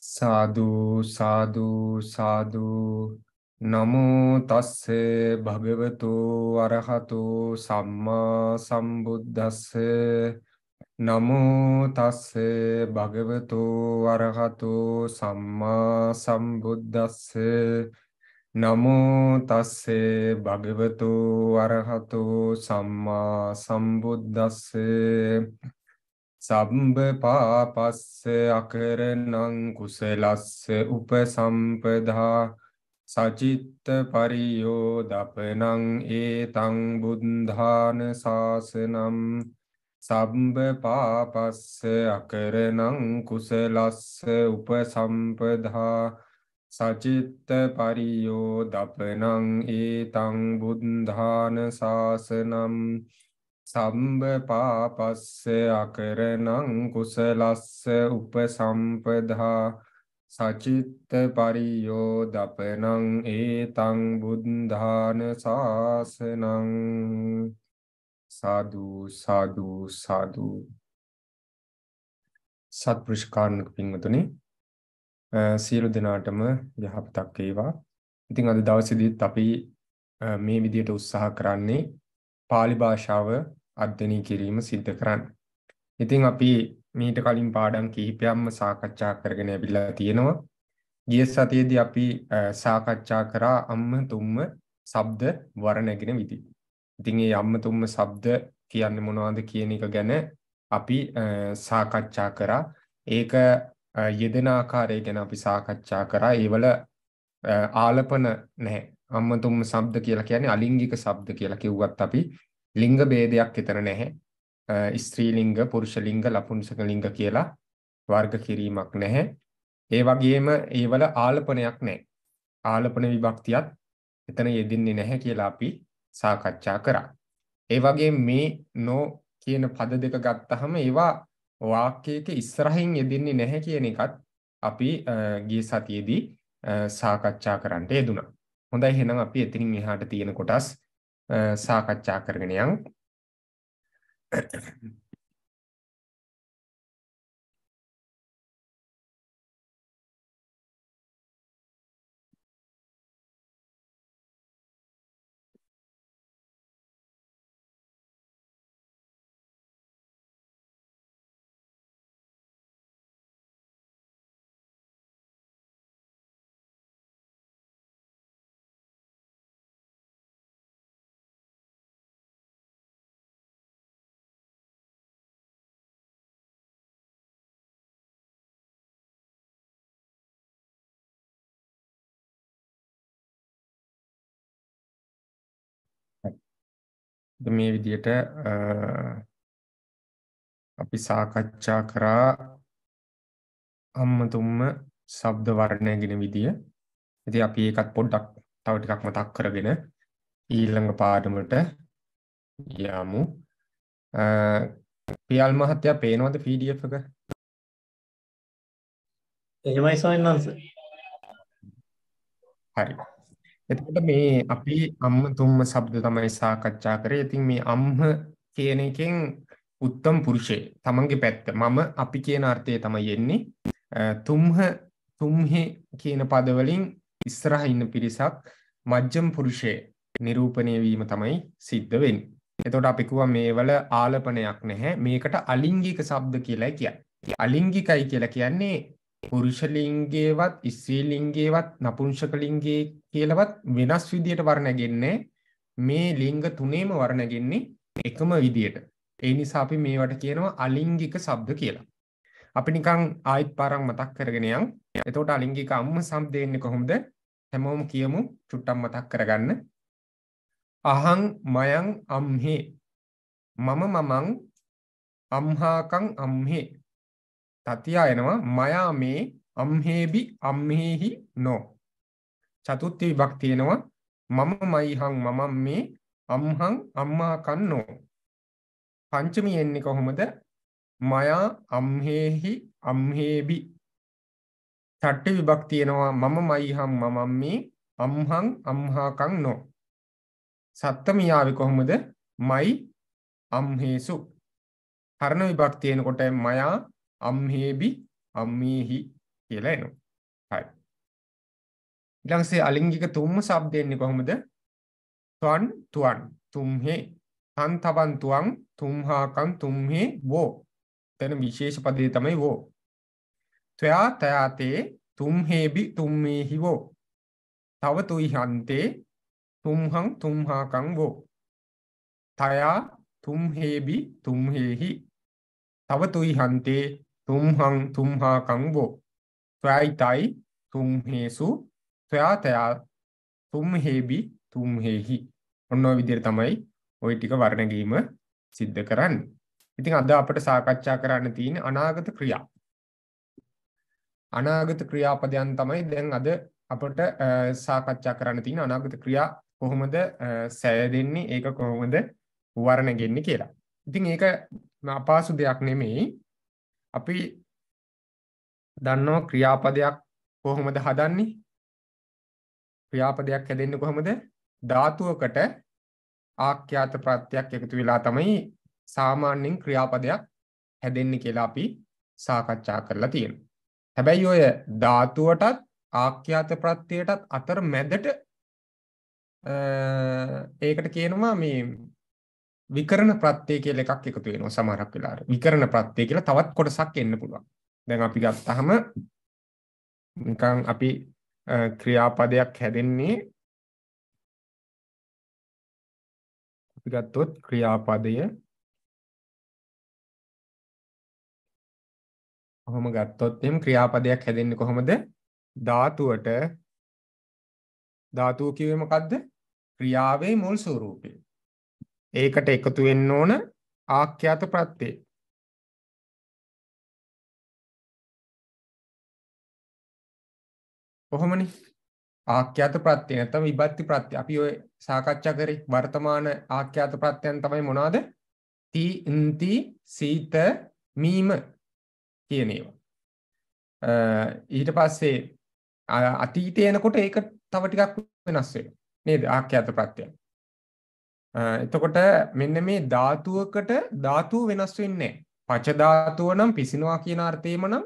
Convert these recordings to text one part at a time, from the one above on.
සාදු සාදු සාදු නමෝ තස්සේ භගවතු වරහතු සම්මා සම්බුද්දස්සේ නමෝ තස්සේ භගවතු වරහතු සම්මා සම්බුද්දස්සේ නමෝ තස්සේ භගවතු වරහතු සම්මා සම්බුද්දස්සේ සබ්බ පාපස්ස අකරණං කුසලස්ස උපසම්පදා සචිත්ත පරියෝදපනං ඒතං බුද්ධාන සාසනම් සම්බ පාපස්ස අකරණං කුසලස්ස උපසම්පදා සචිත්ත පරියෝදපනං ඒතං බුද්ධාන සාසනම් සම්බ පාපස්ස අකරණං කුසලස්ස උපසම්පදා සචිත්ත පරියෝ දපනං ඒතං බුද්ධාන සාසනං සාදු සාදු සාදු සත්පුරුෂකාරණක පින්වතුනි සියලු දෙනාටම යහපතක් වේවා. ඉතින් අද දවසේදීත් අපි මේ විදියට උත්සාහ කරන්නේ පාලි භාෂාව අධ්‍යයනය කිරීම සිද්ධ කරන්න. ඉතින් අපි මීට කලින් පාඩම් කිහිපයක්ම සාකච්ඡා කරගෙන ඇවිල්ලා තියෙනවා. ගිය සතියේදී අපි සාකච්ඡා කරා අම්ම තුම්ම ශබ්ද වර්ණගෙන විදි. ඉතින් මේ අම්ම තුම්ම ශබ්ද කියන්නේ මොනවද කියන එක ගැන අපි සාකච්ඡා කරා. ඒක යෙදෙන ආකාරය ගැන අපි සාකච්ඡා කරා. ඒවල ආලපන නැහැ. අම්මතුම්ම ශබ්ද කියලා කියන්නේ අලිංගික ශබ්ද කියලා කිව්වත් අපි ලිංග ભેදයක් එතන නැහැ. ස්ත්‍රී ලිංග, පුරුෂ ලිංග, ලපුංසක ලිංග කියලා වර්ග කිරීමක් නැහැ. ඒ වගේම ඒවල ආලපනයක් නැහැ. ආලපන විභක්තියත් එතන යෙදින්නේ නැහැ කියලා අපි සාකච්ඡා කරා. ඒ වගේ මේ නෝ කියන පද දෙක ගත්තහම ඒවා වාක්‍යයක ඉස්සරහින් යෙදින්නේ නැහැ කියන එකත් අපි ගිය සතියේදී සාකච්ඡා කරන්නට යෙදුණා. හොඳයි එහෙනම් අපි එතනින් එහාට තියෙන කොටස් සාකච්ඡා කරගෙනයන් මේ විදියට අපි සාකච්ඡා කරා අම්මතුම්ම ශබ්ද වර්ණයගෙන විදිය. ඉතින් අපි ඒකත් පොඩ්ඩක් තව ටිකක් මතක් කරගෙන ඊළඟ පාඩමට යමු. පියල් මහත්තයා පේනවද PDF එක? එහෙමයි සයන්වන්ස. හරි. එතකොට මේ අපි අම්ම තුම්ම શબ્ද තමයි සාකච්ඡා කරේ. ඉතින් මේ අම්ම කියන එකෙන් උත්තම පුරුෂය තමන්ගේ පැත්ත මම අපි කියන අර්ථය තමයි එන්නේ. තුම්හ තුම්හි කියන පද වලින් ඉස්සරහ ඉන්න පිරිසක් මජ්ජම් පුරුෂය නිරූපණය වීම තමයි සිද්ධ වෙන්නේ. එතකොට අපි කිව්වා මේවල ආලපනයක් නැහැ. මේකට අලිංගික શબ્ද කියලා කියන්නේ. අලිංගිකයි කියලා කියන්නේ පුරුෂ ලිංගයේවත් ස්ත්‍රී ලිංගයේවත් නපුංසක ලිංගයේ කියලාවත් වෙනස් විදියට වර්ණගෙන්නේ මේ ලිංග තුනේම වර්ණගෙන්නේ එකම විදියට. ඒ නිසා අපි මේවට කියනවා අලිංගික ශබ්ද කියලා. අපි නිකන් ආයෙත් පාරක් මතක් කරගෙන යන්. එතකොට අලිංගික අම්ම શબ્ද එන්නේ කොහොමද? හැමෝම කියමු චුට්ටක් මතක් කරගන්න. අහං මයං අම්හේ මම මමං අම්හාකං අම්හේ තතියා එනවා මයා මේ අම්හේබි අම්හේහි නෝ චතුත්ථ විභක් තියෙනවා මම මයිහං මම මේ අම්හං අම්මා කන්නෝ පංචමී එන්නේ කොහොමද මයා අම්හේහි අම්හේබි ඡට්ටි විභක් තියෙනවා මම මයිහං මම මේ අම්හං අම්හා කන්නෝ සත්තමී ආවේ කොහොමද මයි අම්හේසු හරණ විභක් තියෙනකොට මයා අම්හේබි අම්මේහි කියලා එනවා. හරි. ඊළඟසේ අලිංගික තුම්ම શબ્දෙන්නේ කොහොමද? ත්වන් තුවන් තුම්හේ තන් තවන් තුවන් තුම්හාකන් තුම්හේ වෝ. එතන විශේෂ පදේ තමයි වෝ. ත්‍යා තයාතේ තුම්හේබි තුම්මේහි වෝ. තව තුයි හන්තේ තුම්හං තුම්හාකං වෝ. තයා තුම්හේබි තුම්හේහි තව තුයි හන්තේ තුම්හං තුම්හාකංවෝ ත්වයිතයි තුම්හේසු ත්වයාතයා තුම්හේබි තුම්හෙහි ඔන්න විදිර තමයි ඔය ටික වර්ණගීම සිද්ධ කරන්න. ඉතින් අද අපට සාකච්ඡා කරන්න තියෙන අනාගත ක්‍රියා. අනාගත ක්‍රියාපදයන් තමයි දැන් අද අපට සාකච්ඡා කරන්න තියෙන අනාගත ක්‍රියා කොහොමද සෑදෙන්නේ ඒක කොහොමද වර්ණගෙන්නේ කියලා. ඉතින් ඒක අපාසු දෙයක් නෙමෙයි. අපි දන්නවා ක්‍රියාපදයක් කොහොමද හදන්නේ ක්‍රියාපදයක් හැදෙන්නේ කොහොමද ධාතුවකට ආඛ්‍යාත ප්‍රත්‍යක් එකතු වෙලා තමයි සාමාන්‍යයෙන් ක්‍රියාපදයක් හැදෙන්නේ කියලා අපි සාකච්ඡා කරලා තියෙනවා. හැබැයි ඔය ධාතුවටත් ආඛ්‍යාත ප්‍රත්‍යයටත් අතර මැදට ඒකට කියනවා මේ විකරණ ප්‍රත්‍යය කියලා එකක් එකතු වෙනවා සමහරක් වෙලාවට. විකරණ ප්‍රත්‍යය කියලා තවත් කොටසක් එන්න පුළුවන්. දැන් අපි ගත්තහම නිකන් අපි ක්‍රියාපදයක් හැදෙන්නේ අපි ගත්තොත් ක්‍රියාපදය කොහොම ගත්තොත් එහෙම ක්‍රියාපදයක් හැදෙන්නේ කොහොමද? ධාතුවට ධාතුව කිව්වේ මොකද්ද? ක්‍රියාවේ මුල් ස්වරූපේ. ඒකට එකතු වෙන්න ඕන ආඛ්‍යාත ප්‍රත්‍යේ. කොහොමනේ? ආඛ්‍යාත ප්‍රත්‍ය නැත්නම් විභක්ති ප්‍රත්‍ය. අපි ඔය සාකච්ඡා කරේ වර්තමාන ආඛ්‍යාත ප්‍රත්‍යයන් තමයි මොනවද? ති න්ති සීත මීම කියන ඒවා. ඊට පස්සේ අතීතේ එනකොට ඒක තව ටිකක් වෙනස් වෙනවා. නේද? ආඛ්‍යාත ප්‍රත්‍යයන්. එතකොට මෙන්න මේ ධාතුවකට ධාතුව වෙනස් වෙන්නේ පචධාතුව නම් පිසිනවා කියන අර්ථයම නම්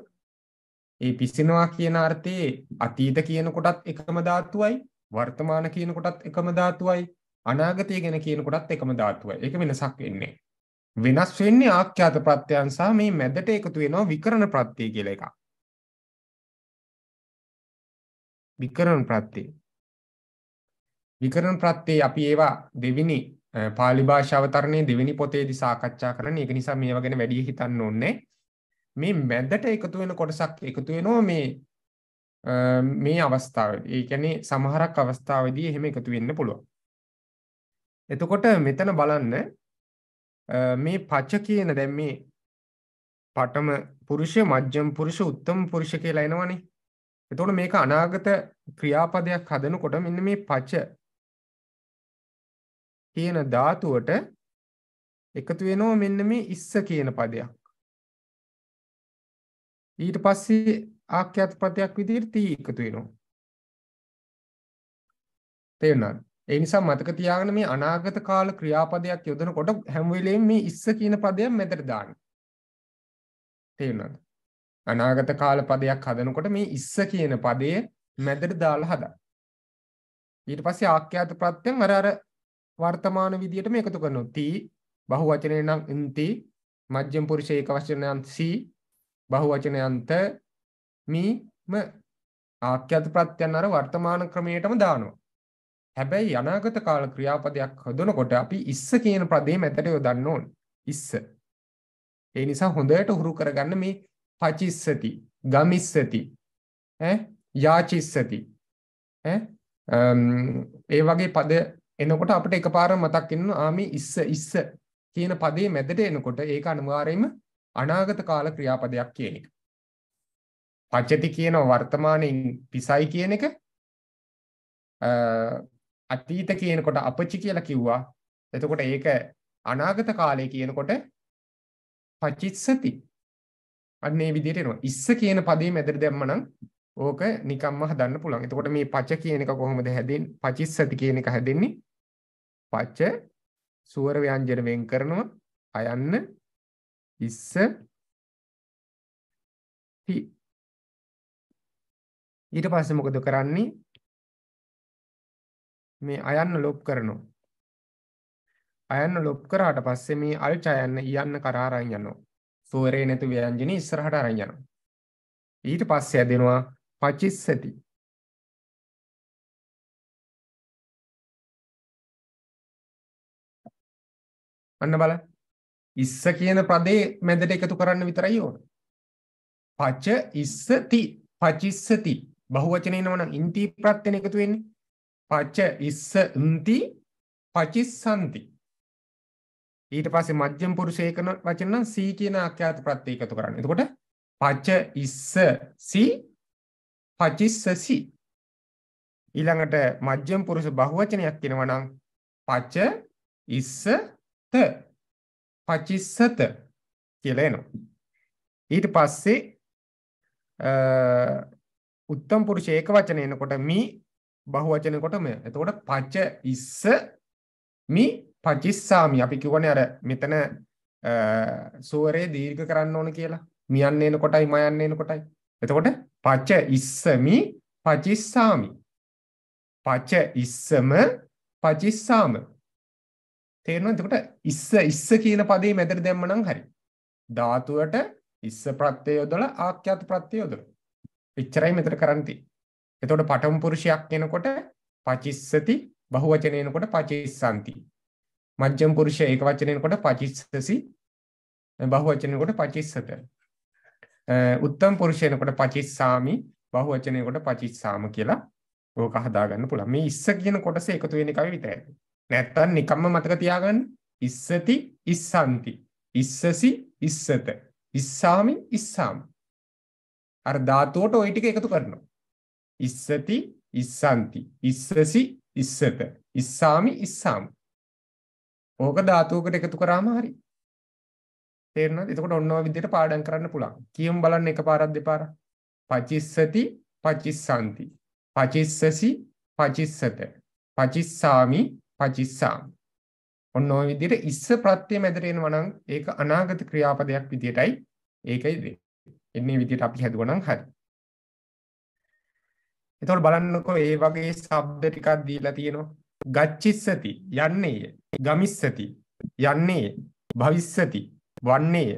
ඒ පිසිනවා කියන අර්ථයේ අතීත කියනකොටත් එකම ධාතුවයි වර්තමාන කියනකොටත් එකම ධාතුවයි අනාගතය ගැන කියනකොටත් එකම ධාතුවයි ඒක වෙනසක් වෙන්නේ වෙනස් වෙන්නේ ආඛ්‍යාත ප්‍රත්‍යයන් සහ මේ මැදට එකතු වෙනවා විකරණ ප්‍රත්‍යය කියලා එකක් විකරණ ප්‍රත්‍යය විකරණ ප්‍රත්‍යය අපි ඒවා දෙවිනි පාලි භාෂාවතරණය දෙවිනි පොතේදි සාකච්ඡා කරන එක නිසා මේ ගැන වැඩිය හිතන්න ඕන්නේ මේ මැද්දට එකතු වෙන කොටසක් එකතු වෙනවා මේ මේ අවස්ථාව ඒකැනේ සමහරක් අවස්ථාවදී එහෙම එකතු වෙන්න පුළුවන් එතකොට මෙතන බලන්න මේ පච්ච කියන දැම් මේ පටම පුරුෂ මජ්‍යම් පුරුෂ උත්තම පුරුෂ කියලා එනවනේ එතකොට මේක අනාගත ක්‍රියාපදයක් හදනකොට මෙන්න මේ පච්ච කියන ධාතුවට එකතු වෙනවා මෙන්න මේ ඉස්ස කියන පදයක්. ඊට පස්සේ ආඛ්‍යාත පදයක් විදිහට තී එකතු වෙනවා. තේරුණාද? ඒ නිසා මතක තියාගන්න මේ අනාගත කාල ක්‍රියාපදයක් යොදනකොට හැම වෙලෙම මේ ඉස්ස කියන පදය මැදට දාන්න. තේරුණාද? අනාගත කාල පදයක් හදනකොට මේ ඉස්ස කියන පදය මැදට දාලා හදන්න. ඊට පස්සේ ආඛ්‍යාත ප්‍රත්‍යයෙන් අර අර වර්තමාන විදිහටම එකතු කරනවා. තී බහුවචනේ නම් ඉන්ති මජ්ජම් පුරුෂ ඒක වචනයන් සී බහුවචනයන්ත මීම ආඛ්‍යාත ප්‍රත්‍යයන් අර වර්තමාන ක්‍රමයටම දානවා. හැබැයි අනාගත කාල ක්‍රියාපදයක් හදනකොට අපි ඉස්ස කියන පදේ මැදට යොදන්න ඕන. ඉස්ස. ඒ නිසා හොඳට උහුරු කරගන්න මේ පචිස්සති, ගමිස්සති, ඈ යාචිස්සති. ඈ ඒ වගේ පද එනකොට අපිට එකපාර මතක් වෙනවා ආමි ඉස්ස ඉස්ස කියන පදේ මැදට එනකොට ඒක අනිවාර්යයෙන්ම අනාගත කාල ක්‍රියාපදයක් කියන එක. පච්චති කියන වර්තමානයේ පිසයි කියන එක අතීත කියනකොට අපචි කියලා කිව්වා. එතකොට ඒක අනාගත කාලය කියනකොට පචිත්සති. අන්න මේ විදිහට එනවා. ඉස්ස කියන පදේ මැදට දැම්මනම් ඕක නිකම්ම හදන්න පුළුවන්. එතකොට මේ පච කියන එක කොහොමද හැදෙන්නේ? පචිත්සති කියන එක හැදෙන්නේ පච ස්වර ව්‍යංජන වෙන් කරනවා අයන්න ඉස්ස ටි ඊට පස්සේ මොකද කරන්නේ මේ අයන්න ලොප් කරනවා අයන්න ලොප් කරාට පස්සේ මේ අල්ච අයන්න යන්න කරා අරන් යනවා සෝරේ නැතු ව්‍යංජනේ ඉස්සරහට අරන් යනවා ඊට පස්සේ හැදෙනවා පචිස්සති අන්න බලන්න. ඉස්ස කියන පදේ මැදට එකතු කරන්න විතරයි ඕන. පච්ච ඉස්සති පචිස්සති බහුවචනේ නමනම් ඉන්ති ප්‍රත්‍යන එකතු වෙන්නේ. පච්ච ඉස්ස ඉන්ති පචිස්සන්ති. ඊට පස්සේ මධ්‍යම පුරුෂය කරන වචන නම් සී කියන අක්ඛ්‍යාත ප්‍රත්‍ය එකතු කරන්න. එතකොට පච්ච ඉස්ස සී පචිස්සසි ඊළඟට මජ්ජම් පුරුෂ බහුවචනයක් වෙනවා නම් පච්ච ඉස්ස පචිස්සත කියලා එනවා. ඊට පස්සේ උත්තම පුරුෂ ඒක වචන එනකොට මී බහු වචනකොට මෙ. එතකොට පච ඉස්ස මී පචිස්සාමි අපි කිව්වනේ අර මෙතන සුවරේ දීර්ඝ කරන්න ඕන කියලා. මියන්න එනකොටයි මයන්න එනකොටයි. එතකොට පච ඉස්සමි පචිස්සාමි. පච ඉස්සම පචිස්සාම තේරෙනවා එතකොට ඉස්ස ඉස්ස කියන පදේ මැදට දැම්ම නම් හරි ධාතුවට ඉස්ස ප්‍රත්‍යය යොදලා ආඛ්‍යාත ප්‍රත්‍යය යොදලා එච්චරයි මෙතන කරන්න තියෙන්නේ එතකොට පඨම පුරුෂයක් එනකොට පචිස්සති බහුවචන එනකොට පචිස්සanti මජ්ජම් පුරුෂය ඒක වචන එනකොට පචිස්සසි බහුවචන එනකොට පචිස්සත උත්තම පුරුෂය එනකොට පචිස්සාමි බහුවචන එනකොට පචිස්සාම කියලා ඕක හදාගන්න පුළුවන් මේ ඉස්ස කියන කොටස එකතු වෙන එකයි විතරයි නැත්තම් නිකම්ම මතක තියාගන්න ඉස්සති ඉස්සන්ති ඉස්සසි ඉස්සත ඉස්සාමි ඉස්සාමි අර ධාතුවට ওই ටික එකතු කරනවා ඉස්සති ඉස්සන්ති ඉස්සසි ඉස්සත ඉස්සාමි ඉස්සාමි ඕක ධාතුවකට එකතු කරාම හරි තේරෙනවද එතකොට ඔන්න ඔය විදිහට පාඩම් කරන්න පුළුවන් කියමු බලන්න එකපාරක් දෙපාරක් පචිස්සති පචිස්සන්ති පචිස්සසි පචිස්සත පචිස්සාමි පචිස්සාම. ඔන්න ඔය විදිහට ඉස්ස ප්‍රත්‍ය මැදට එනවා නම් ඒක අනාගත ක්‍රියාපදයක් විදිහටයි ඒකයි වෙන්නේ. එන්නේ විදිහට අපි හැදුවා නම් හරි. එතකොට බලන්නකෝ ඒ වගේ શબ્ද ටිකක් දීලා තියෙනවා. ගච්ඡිස්සති යන්නේය. ගමිස්සති යන්නේය. භවිස්සති වන්නේය.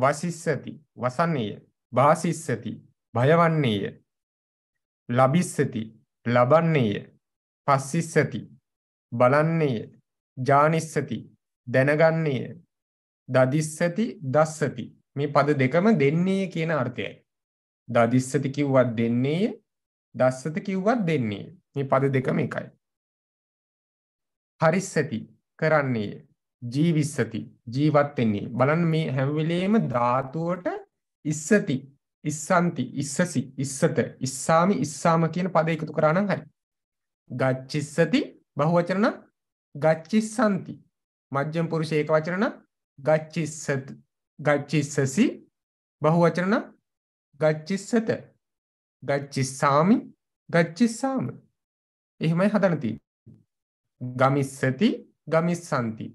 වසිස්සති වසන්නේය. භාසිස්සති භයවන්නේය. ලබිස්සති ලබන්නේය. පස්සිස්සති බලන්නේය ජානිස්සති දැනගන්නේය දදිස්සති දස්සති මේ පද දෙකම දෙන්නේ කියන අර්ථයයි දදිස්සති කිව්වත් දෙන්නේය දස්සති කිව්වත් දෙන්නේ මේ පද දෙකම එකයි හරිස්සති කරන්නේය ජීවිස්සති ජීවත් වෙන්නේ බලන්න මේ හැම වෙලේම ධාතුවට ඉස්සති ඉස්සන්ති ඉස්සසි ඉස්සත ඉස්සාමි ඉස්සාම කියන පද එකතු කරා නම් හරි ගච්ඡිස්සති බහුවචන නම් ගච්චිස්සන්ති. මජ්ජම් පුරුෂ ඒක වචන නම් ගච්චිස්ස ගච්චිස්සසි බහුවචන නම් ගච්චිස්සත ගච්චිස්සාමි ගච්චිස්සාම. එහෙමයි හදන තියෙන්නේ. ගමිස්සති ගමිස්සන්ති.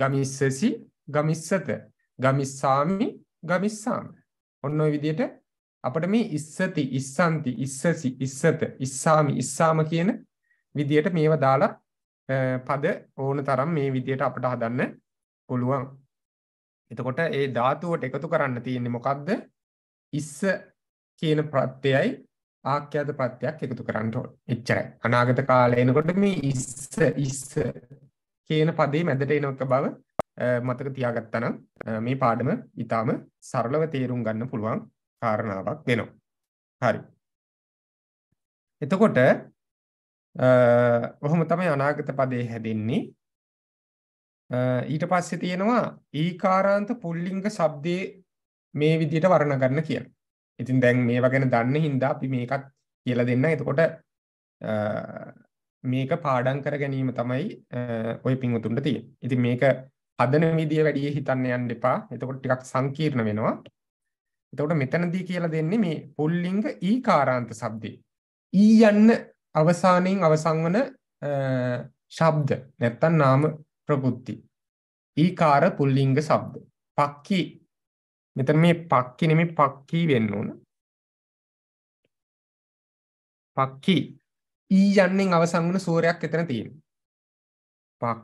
ගමිස්සසි ගමිස්සත ගමිස්සාමි ගමිස්සාම. ඔන්න ඔය විදිහට අපිට මේ ඉස්සති ඉස්සන්ති ඉස්සසි ඉස්සත ඉස්සාමි ඉස්සාම කියන විදියට මේවා දාලා පද ඕන තරම් මේ විදියට අපට හදන්න පුළුවන්. එතකොට ඒ ධාතුවට එකතු කරන්න තියෙන්නේ මොකක්ද? ඉස්ස කියන ප්‍රත්‍යයයි ආඛ්‍යාත ප්‍රත්‍යක් එකතු කරන්න ඕන. එච්චරයි. අනාගත කාලේ එනකොට මේ ඉස්ස ඉස්ස කියන පදේ මැදට එන එක බව මතක තියාගත්තා නම් මේ පාඩම ඊටාම සරලව තේරුම් ගන්න පුළුවන් කාරණාවක් වෙනවා. හරි. එතකොට ඔහොම තමයි අනාගත පදේ හැදෙන්නේ. ඊට පස්සේ තියෙනවා ඊකාරාන්ත පුල්ලිංග shabdයේ මේ විදිහට වර්ණ ගන්න කියලා. ඉතින් දැන් මේවා ගැන දන්න හින්දා අපි මේකත් කියලා දෙන්න. එතකොට මේක පාඩම් කර ගැනීම තමයි ওই පින්වතුන්ට තියෙන්නේ. ඉතින් මේක හදන විදිය වැඩි හිතන්න යන්න එපා. එතකොට ටිකක් සංකීර්ණ වෙනවා. එතකොට මෙතනදී කියලා දෙන්නේ මේ පුල්ලිංග ඊකාරාන්ත shabdයේ. ඊ යන්න අවසානයෙන් අවසං වන ශබ්ද නැත්තන් නාම ප්‍රබුද්ධි ඊකාර පුල්ලිංග සබ්ද පක්කි මෙතන මේ පක්කි නෙමේ පක්කී වෙන්න ඕන පක්කි ඊ යන්නෙන් අවසන් වන සූරයක් එතන තියෙන පක්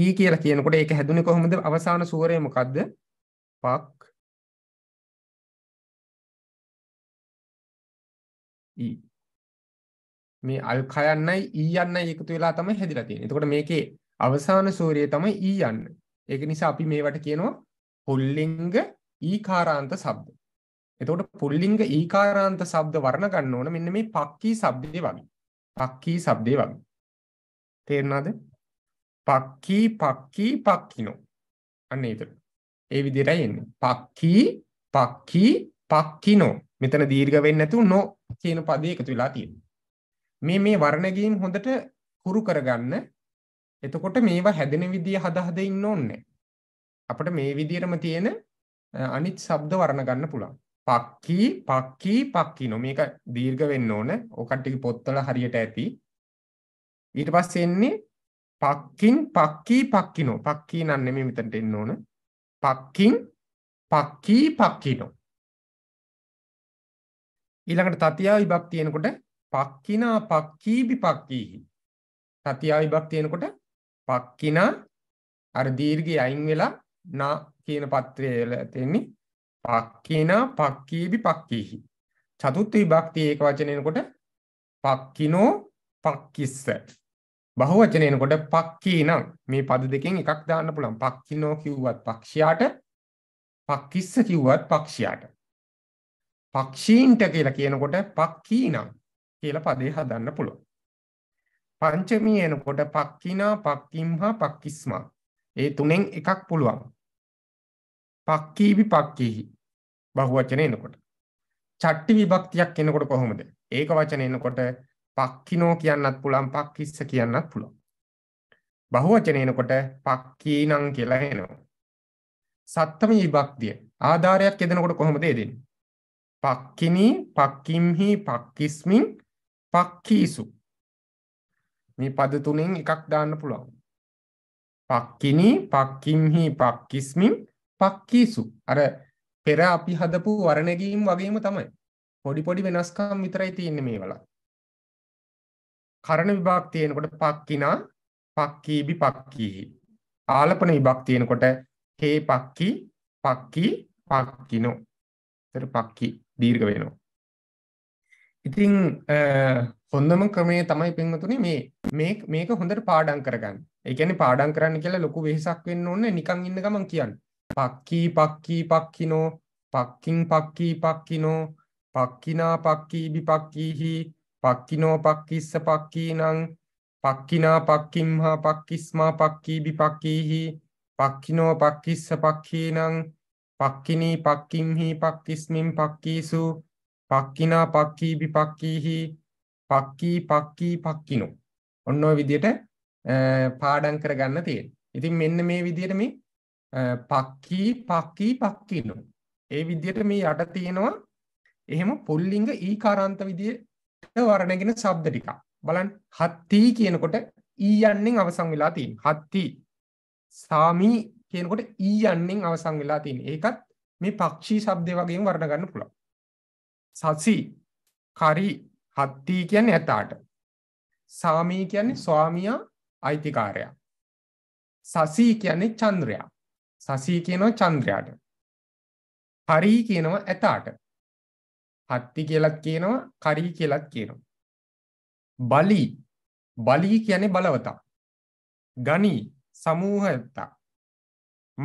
ඊ කියලා කියනකොට ඒක හැදුනේ කොහොමද අවසාන සූරය මොකද්ද පක් ඊ මේ අල් කයන්නයි ඊ යන්නයි එකතු වෙලා තමයි හැදිලා තියෙන්නේ. එතකොට මේකේ අවසාන සූර්යය තමයි ඊ යන්න. ඒක නිසා අපි මේවට කියනවා පුල්ලිංග ඊකාරාන්ත ශබ්ද. එතකොට පුල්ලිංග ඊකාරාන්ත ශබ්ද වර්ණ ගන්න ඕන මෙන්න මේ පක්කී ශබ්දේ වගේ. පක්කී ශබ්දේ වගේ. තේරුණාද? පක්කී පක්කී පක්කිනෝ. අන්න ඒතර. ඒ විදිහටයි එන්නේ. පක්කී පක්කී පක්කිනෝ. මෙතන දීර්ඝ වෙන්නේ නැතුව නො කියන පදේ එකතු වෙලා තියෙනවා. මේ මේ වර්ණගීම් හොඳට හුරු කරගන්න එතකොට මේවා හැදෙන විදිිය හදහද ඉන්න ඕන්නේ අපට මේ විදිරම තියෙන අනිත් සබ්ද වරණ ගන්න පුළන් පක්කී පක්කී පක්කි නො මේක දීර්ග වෙන්න ඕන ඕකට්ටික පොත්තල හරියට ඇති ඊට පස් එන්නේ පක්කින් පක්කී පක්කිනෝ පක්කී නන්නෙම මෙතට එන්න ඕන පක්කින් පක්කී පක්කිනෝ ඊළඟට තතියාව ඉබක් තියෙනකොට පක්කිනා පක්කීබි පක්කීහි සතියා විභක් තියෙනකොට පක්කිනා අර දීර්ඝය අයින් වෙලා නා කියන පත්‍රය වල තියෙන්නේ පක්කිනා පක්කීබි පක්කීහි චතුත්ථ විභක්තිය ඒක වචනේනකොට පක්කිනෝ පක්කිස්ස බහුවචනේනකොට පක්කීනං මේ පද දෙකෙන් එකක් දාන්න පුළුවන් පක්කිනෝ කිව්වත් පක්ෂයාට පක්කිස්ස කිව්වත් පක්ෂයාට පක්ෂීන්ට කියලා කියනකොට පක්කීනං කියලා පදේ හදන්න පුළුවන්. පංචමී එනකොට පක්කිනා පක්කිම් හා පක්කිස්මා ඒ තුනෙන් එකක් පුළුවන්. පක්කීවි පක්කීහි බහුවචන එනකොට. චට්ටි විභක්තියක් එනකොට කොහොමද? ඒක වචන එනකොට පක්කිනෝ කියන්නත් පුළුවන් පක්කිස්ස කියන්නත් පුළුවන්. බහුවචන එනකොට පක්කීනං කියලා එනවා. සත්තම විභක්තිය ආධාරයක් එදෙනකොට කොහොමද එදෙන්නේ? පක්කිනී පක්කිම්හි පක්කිස්මින් පක්කීසු මේ පද තුනෙන් එකක් දාන්න පුළුවන් පක්කිනී පක්කින්හි පක්කිස්මින් පක්කීසු අර පෙර අපි හදපු වරණගීම් වගේම තමයි පොඩි පොඩි වෙනස්කම් විතරයි තියෙන්නේ මේ වල කරණ විභාග තියෙනකොට පක්කිනා පක්කීබි පක්කීහි ආලපන විභාග තියෙනකොට හේ පක්කී පක්කී පක්කිනෝ එතකොට පක්කී දීර්ඝ වෙනවා ඉතින් හොඳම ක්‍රමේ තමයි පෙන්වතුනේ මේ මේ මේක හොඳට පාඩම් කරගන්න. ඒ කියන්නේ පාඩම් කරන්න කියලා ලොකු වෙහසක් වෙන්න ඕනේ නිකන් ඉන්න ගමන් කියන්න. පක්කී පක්කී පක්කිනෝ පක්කින් පක්කී පක්කිනෝ පක්කිනා පක්කී බිපක්කීහි පක්කිනෝ පක්කිස්ස පක්කීනං පක්කිනා පක්කිම්හා පක්කිස්මා පක්කී බිපක්කීහි පක්කිනෝ පක්කිස්ස පක්කීනං පක්කිනී පක්කිම්හි පක්කිස්මින් පක්කීසු පක්කිනා පක්කී විපක්කීහි පක්කී පක්කී පක්කිනෝ ඔන්න ඔය විදිහට පාඩම් කරගන්න තියෙන. ඉතින් මෙන්න මේ විදිහට මේ පක්කී පක්කී පක්කිනෝ ඒ විදිහට මේ යට තියෙනවා එහෙම පුල්ලිංග ඊකාරාන්ත විදිහට වර්ණගෙන ශබ්ද ටිකක්. බලන්න හත්ති කියනකොට ඊ යන්නෙන් අවසන් වෙලා තියෙන. හත්ති සාමි කියනකොට ඊ යන්නෙන් අවසන් වෙලා තියෙන. ඒකත් මේ පක්ෂී ශබ්දේ වගේම වර්ණ ගන්න පුළුවන්. සසි කරි හත්තිී කියන්න ඇතාට සාමී කියන්නේ ස්වාමියා අයිතිකාරයා සසී කියන්නේ චන්ද්‍රයා සසී කියනව චන්ද්‍රයාට හරී කියනවා ඇතාට හත්ති කියලත් කියනවා කරී කියලත් කියනවා බලී බලී කියන්නේ බලවතා ගනී සමූහ ඇත්තා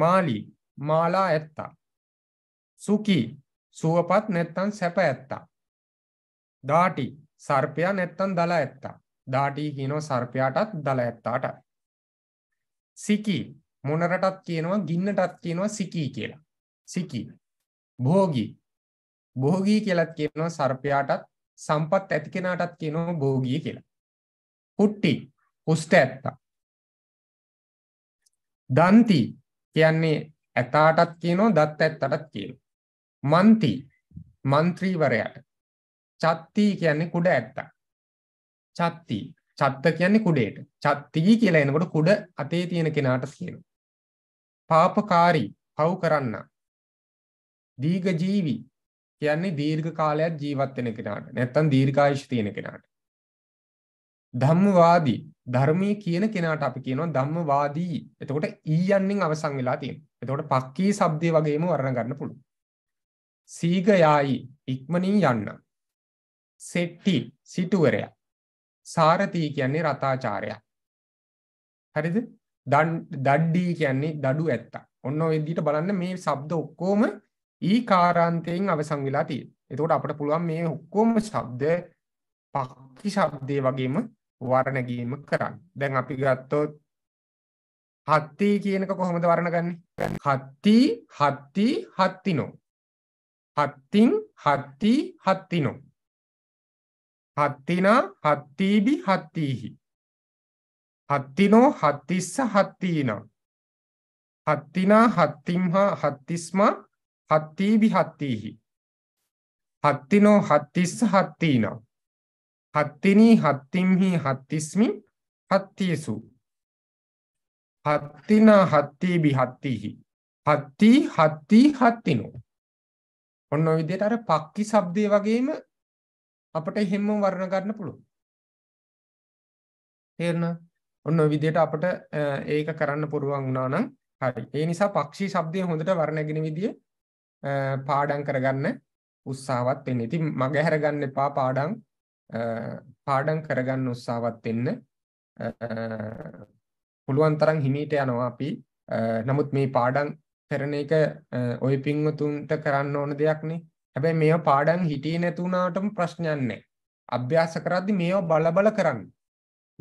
මාලි මාලා ඇත්තා සුකී සුවපත් නැත්තන් සැප ඇත්තා. දාටි සර්පයා නැත්තන් දලා ඇත්තා. දාටී කියනෝ සර්පයාටත් දල ඇත්තාට. සිකී මොනරටත් කියනවා ගින්නටත් කියනවා සිකී කියලා. සිකී. භෝගී බොහෝගී කියලත් කියනවා සර්පයාටත් සම්පත් ඇති කෙනාටත් කියනවා බෝගී කියලා. කුට්ටි පුස්ට ඇත්තා. දන්ති කියන්නේ ඇතාටත් කියනවා දත් ඇත්තටත් කියනවා. මන්ති මන්ත්‍රීවරයට චත්තිී කියන්නේ කුඩ ඇත්තා චත්ති චත්ත කියන්නේ කුඩේට චත්තිී කියලා එනකොට කුඩ අතේ තියෙන කෙනාට කියන පාපකාරී පව් කරන්න දීග ජීවි කියන්නේ දීර්ඝ කාලයක් ජීවත්වෙන කෙනාට නැත්තන් දීර්ඝායශ තියෙන කෙනාට ධම්මවාදී ධර්මය කියන කෙනාට අපි කියනවා ධම්මවාදී එතකොට ඊයන්නෙන් අවසං වෙලා තියෙන එතකොට පක්කී සබ්දය වගේම වරණ ගන්න පුළුව සීගයායි ඉක්මනින් යන්න. සෙට්ටි සිටුවරයා. සාරතිී කියන්නේ රතාචාරයා. හරිද දඩ්ඩී කියන්නේ දඩු ඇත්ත. ඔන්න ඔයදිට බලන්න මේ සබ්ද ඔක්කෝම ඒ කාරාන්තයෙන් අවසං වෙලා තිය. එතකොට අපට පුළුවන් මේ ඔක්කෝම ශබ්ද පක්කි ශබ්දය වගේම වරණගීම කරන්න. දැන් අපි ගත්තොත් හත්තී කියනක කොහොමද වරණගන්න හත්තිී හත්තිී හත්තිනෝ හත්තින් හත්ති හත්තිනෝ හත්තිනා හත්තීබි හත්තීහි හත්තිනෝ හත්තිස්ස හත්තීනම් හත්තිනා හත්තිම්හා හත්තිස්මා හත්තීබි හත්තීහි හත්තිනෝ හත්තිස්ස හත්තීනම් හත්තිනී හත්තිම්හි හත්තිස්මින් හත්තියසු හත්තිනා හත්තීබි හත්තීහි හත්තිී හත්තිී හත්තිනෝ ඔන්න ඔය විදිහට අර පක්කි શબ્දේ වගේම අපිට හැමම වර්ණ ගන්න පුළුවන්. තේරෙනවද? ඔන්න ඔය විදිහට අපිට ඒක කරන්න පුරුවන් වුණා නම් හරි. ඒ නිසා පක්ෂී શબ્දේ හොඳට වර්ණගෙන විදිය පාඩම් කරගන්න උත්සාහවත් වෙන්න. ඉතින් මග හැරගන්න එපා පාඩම් පාඩම් කරගන්න උත්සාහවත් වෙන්න. පුළුවන් තරම් හිමීට යනවා අපි. නමුත් මේ පාඩම් කරන එක ඔය පින්වතුන්ට කරන්න ඕන දෙයක්නේ හැබැයි මේ පාඩන් හිටියේ නැතුනාටම ප්‍රශ්නයක් නැහැ අභ්‍යාස කරද්දි මේව බලබල කරන්න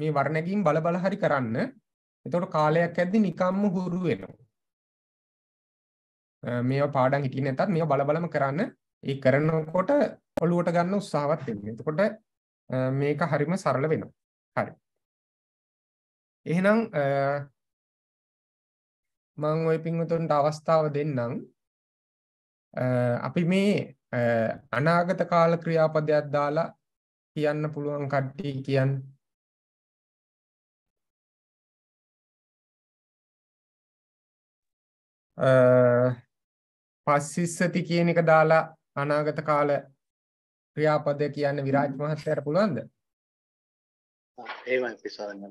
මේ වර්ණකින් බලබල හරි කරන්න එතකොට කාලයක් ඇද්දි නිකම්ම හුරු වෙනවා මේව පාඩම් හිටියේ නැතත් මේව බලබලම කරන්න ඒ කරනකොට ඔළුවට ගන්න උත්සාහවත් වෙන්න. එතකොට මේක හරිම සරල වෙනවා. හරි. එහෙනම් මං ඔය පින්වතුන්ට අවස්ථාව දෙන්නම් අපි මේ අනාගත කාල ක්‍රියාපදයක් දාලා කියන්න පුළුවන් කට්ටිය කියන්න පස්සිස්සති කියන එක දාලා අනාගත කාල ක්‍රියාපදය කියන්න විරාජ් මහත්තයට පුළුවන්ද ඒවයි පිසාරන්න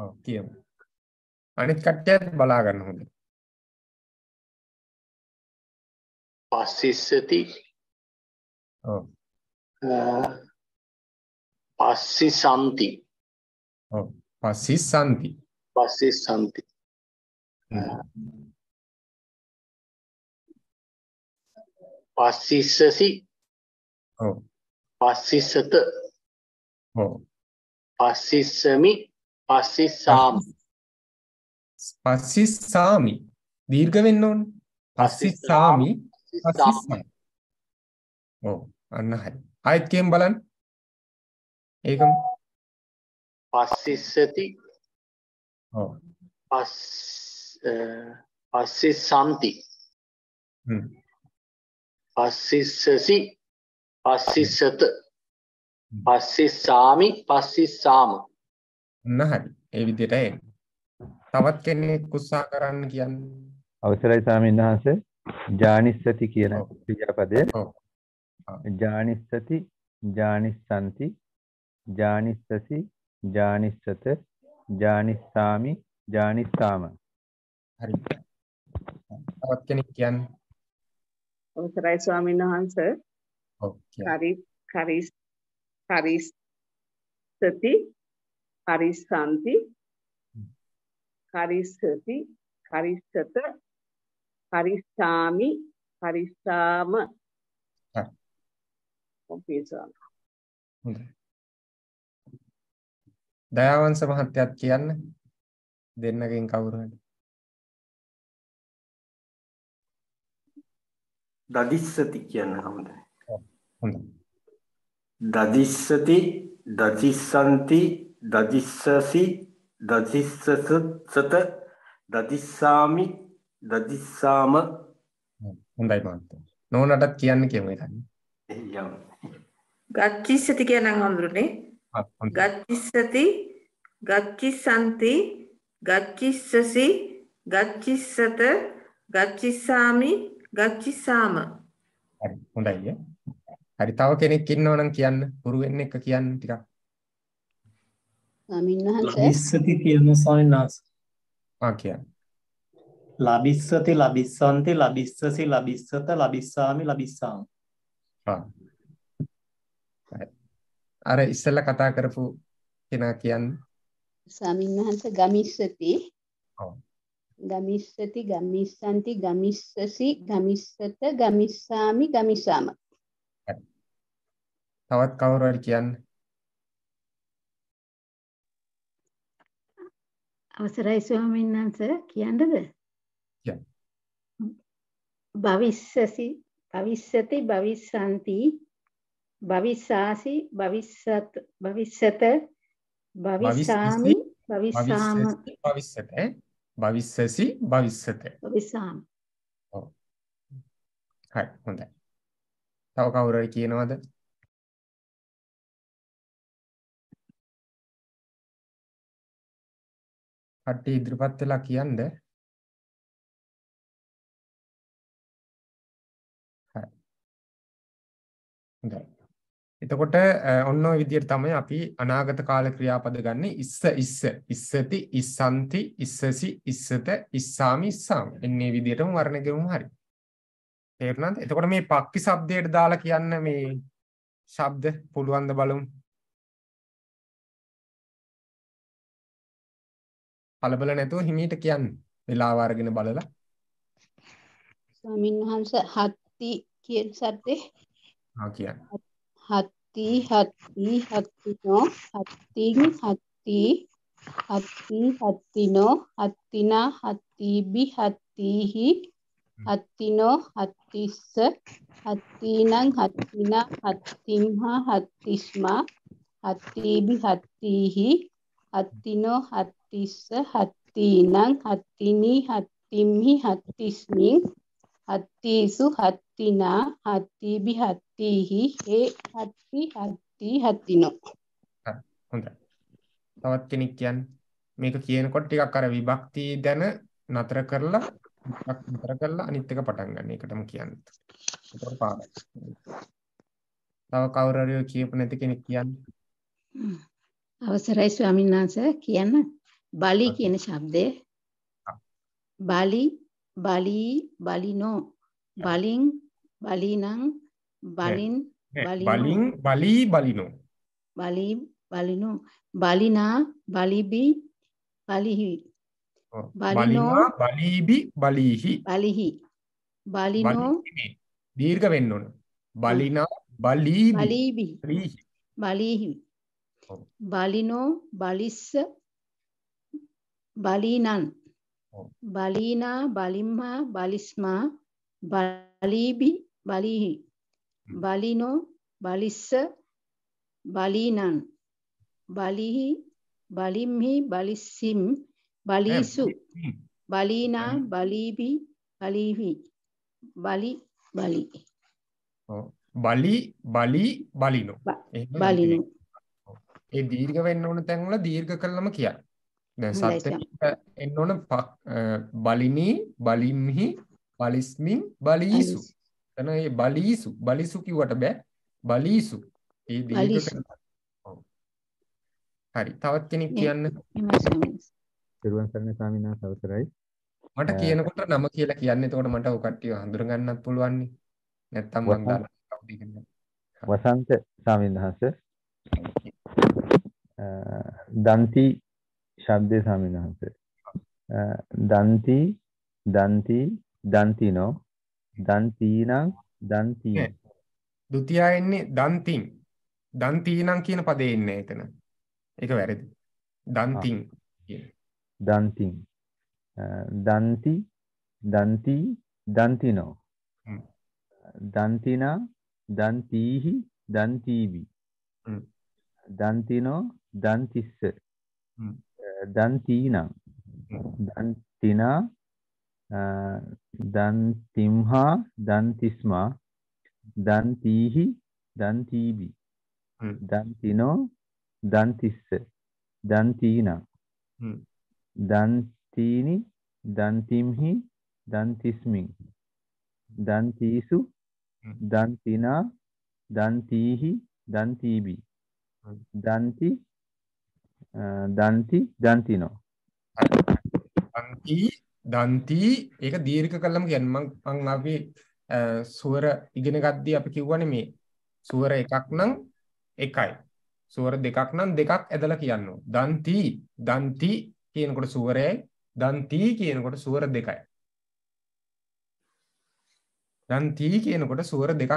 ඔව් කියමු අනිත් කට්ටියත් බලා ගන්න හොඳයි. පස්සිස්සති ඔව් පස්සිසන්ති ඔව් පස්සිසන්ති පස්සිසන්ති පස්සිස්සසි ඔව් පස්සිසත ඔව් පස්සිස්සමි පස්සිසාමි පස්සි සාමි දීර්ඝ වෙන්න ඕනේ. පස්සි සාමි පස්සි සාමි. ඔව් අන්න හරි. ආයෙත් කියමු බලන්න. ඒකම පස්සිස්සති ඔව් පස් පස්සිස්සම්ති හ්ම් පස්සිස්සසි පස්සිස්සත පස්සිස්සාමි පස්සිස්සාම නහරි ඒ විදිහට එන්නේ තවත් කෙනෙක් උත්සාහ කරන්න කියන්නේ. අවසරයි ස්වාමීන් වහන්සේ. ජානිස්සති කියන ක්‍රියාපදය. ජානිස්සති, ජානිස්සanti, ජානිස්සසි, ජානිස්සත, ජානිස්සාමි, ජානිස්සාම. හරි. තවත් කෙනෙක් කියන්නේ. අවසරයි ස්වාමීන් වහන්සේ. ඔව්. හරි. කරිස් කරිස් සති පරිස්සන්ති කරිස්සති කරිස්සත කරිස්සාමි කරිස්සාම දයාවන්ස මහත්තයත් කියන්න දෙන්නගෙන් කවුරු හරි දදිස්සති කියන්න හොඳ දදිස්සති දදිස්සන්ති දදිස්සසි දදිස්සස සත දදිස්සාමි දදිස්සාම හොඳයි මාත් නෝනටත් කියන්න කියමු ඉතින් ගච්ඡිස්සති කියන හඳුරුනේ ගච්ඡිස්සති ගච්ඡිසanti ගච්ඡිස්සසි ගච්ඡිස්සත ගච්ඡිස්සාමි ගච්ඡිසාම හරි හොඳයි හරි තව කෙනෙක් ඉන්නවනම් කියන්න පුරු වෙන්න එක කියන්න ටිකක් ස්වාමීන් වහන්සේ ලබිස්සති කියන ස්වාමීන් වහන්සේ ආ කියන්න ලබිස්සති ලබිස්සන්ති ලබිස්සසි ලබිස්සත ලබිස්සාමි ලබිස්සාම් අර ඉස්සෙල්ලා කතා කරපු කෙනා කියන්න ස්වාමීන් වහන්සේ ගමිස්සති ගමිස්සති ගමිස්සන්ති ගමිස්සසි ගමිස්සත ගමිස්සාමි ගමිසාම තවත් කවුරු හරි කියන්නේ අවසරයි ස්වාමීන් වහන්සේ කියන්නද? යන්න. භවිස්සසි භවිස්සති භවිස්සanti භවිස්සාසි භවිස්සත් භවිස්සත භවිස්සාමි භවිස්සාම භවිස්සත භවිස්සසි භවිස්සත භවිස්සාම ඔව් හරි හොඳයි තව කවුරු හරි කියනවද කට්ටිය ඉදිරිපත් වෙලා කියන්න එතකොට ඔන්න ඔය විදිහට තමයි අපි අනාගත කාල ක්‍රියාපද ගන්න ඉස්ස ඉස්ස ඉස්සති ඉස්සන්ති ඉස්සසි ඉස්සත ඉස්සාමි ඉස්සාමි එන්නේ විදිහටම වර්ණ ගෙවමු හරි තේරුණාද එතකොට මේ පක්ති શબ્දයට දාලා කියන්න මේ ශබ්ද පුළුවන් ද බලමු කලබල නැතුව හිමීට කියන්න වෙලාව අරගෙන බලලා ස්වාමීන් වහන්ස හත්ති කියන සද්දේ ආ කියන්න හත්ති හත්ති හත්තිනෝ හත්තින් හත්ති හත්ති හත්තිනෝ හත්තිනා හත්තිබි හත්තිහි හත්තිනෝ හත්තිස්ස හත්තිනං හත්තිනා හත්තිම්හා හත්තිස්මා හත්තිබි හත්තිහි හත්තිනෝ හත් හත්තිස්ස හත්තීනං හත්තිනි හත්තිම්හි හත්තිස්මින් හත්තීසු හත්තිනා හත්තිබි හත්තීහි හේ හත්ති හත්ති හත්තිනෝ හොඳයි තවත් කෙනෙක් කියන්න මේක කියනකොට ටිකක් අර විභක්ති දැන නතර කරලා නතර කරලා අනිත් එක පටන් ගන්න එකටම කියන්න ඒක පාඩයි තව කවුරු හරි කියපු නැති කෙනෙක් කියන්න අවසරයි ස්වාමීන් වහන්සේ කියන්න බලි කියන ශබ්දය බලි බලී බලිනෝ බලින් බලිනං බලින් බලින් බලී බලිනෝ බලී බලිනෝ බලිනා බලිබි බලිහි බලිනෝ බලීබි බලීහි බලිහි බලිනෝ දීර්ඝ වෙන්න ඕන බලිනා බලීබි බලීහි බලිනෝ බලිස්ස බලීනන් බලීනා බලිම්මා බලිස්මා බලීබි බලීහි බලිනෝ බලිස්ස බලීනන් බලිහි බලිම්හි බලිස්සිම් බලීසු බලීනා බලීබි බලීහි බලි බලි බලි බලි බලිනෝ බලිනෝ ඒ දීර්ඝ වෙන්න ඕන තැන්වල දීර්ඝ කරලම කියන්න සත්ත එන්න ඕන බලිනී බලින්හි පලිස්මින් බලීසු තන ඒ බලීසු බලිසු කිව්වට බෑ බලීසු ඒ හරි තවත් කෙනෙක් කියන්න පිරුවන් සරණ ස්වාමීනා සවසරයි මට කියනකොට නම කියලා කියන්න එතකොට මට ඔය කට්ටිය හඳුනගන්නත් පුළුවන්නේ නැත්තම් මං දාලා කවුද කියන්නේ වසන්ත ස්වාමීන් වහන්සේ දන්ති ශබ්දය සමිනහස දන්ති දන්ති දන්තිනෝ දන්තීනං දන්ති දුතියා එන්නේ දන්තින් දන්තීනං කියන පදේ එන්නේ එතන ඒක වැරදි දන්තින් දන්තින් දන්ති දන්ති දන්තිනෝ දන්තිනා දන්තීහි දන්තීවි දන්තිනෝ දන්තිස්ස දන්තීනං දන්තිනා දන්තිම්හා දන්තිස්මා දන්තීහි දන්තීබි දන්තිනෝ දන්තිස්ස දන්තීනං දන්තීනි දන්තිම්හි දන්තිස්මින් දන්තීසු දන්තිනා දන්තීහි දන්තීබි දන්ති දන්ති දන්තිනෝ දන්ති දන්ති ඒක දීර්ඝ කළම ගැන්ම පංලාගේ සුවර ඉගෙන ගත්දී අපි කිව්වන මේ සුවර එකක් නම් එකයි සුවර දෙකක් නම් දෙකක් ඇදල කියන්න දන්ති දන්ති කියනකොට සුවරයයි දන්ති කියනකොට සුවර දෙකයි දන්ති කියනකොට සුවර දෙකක්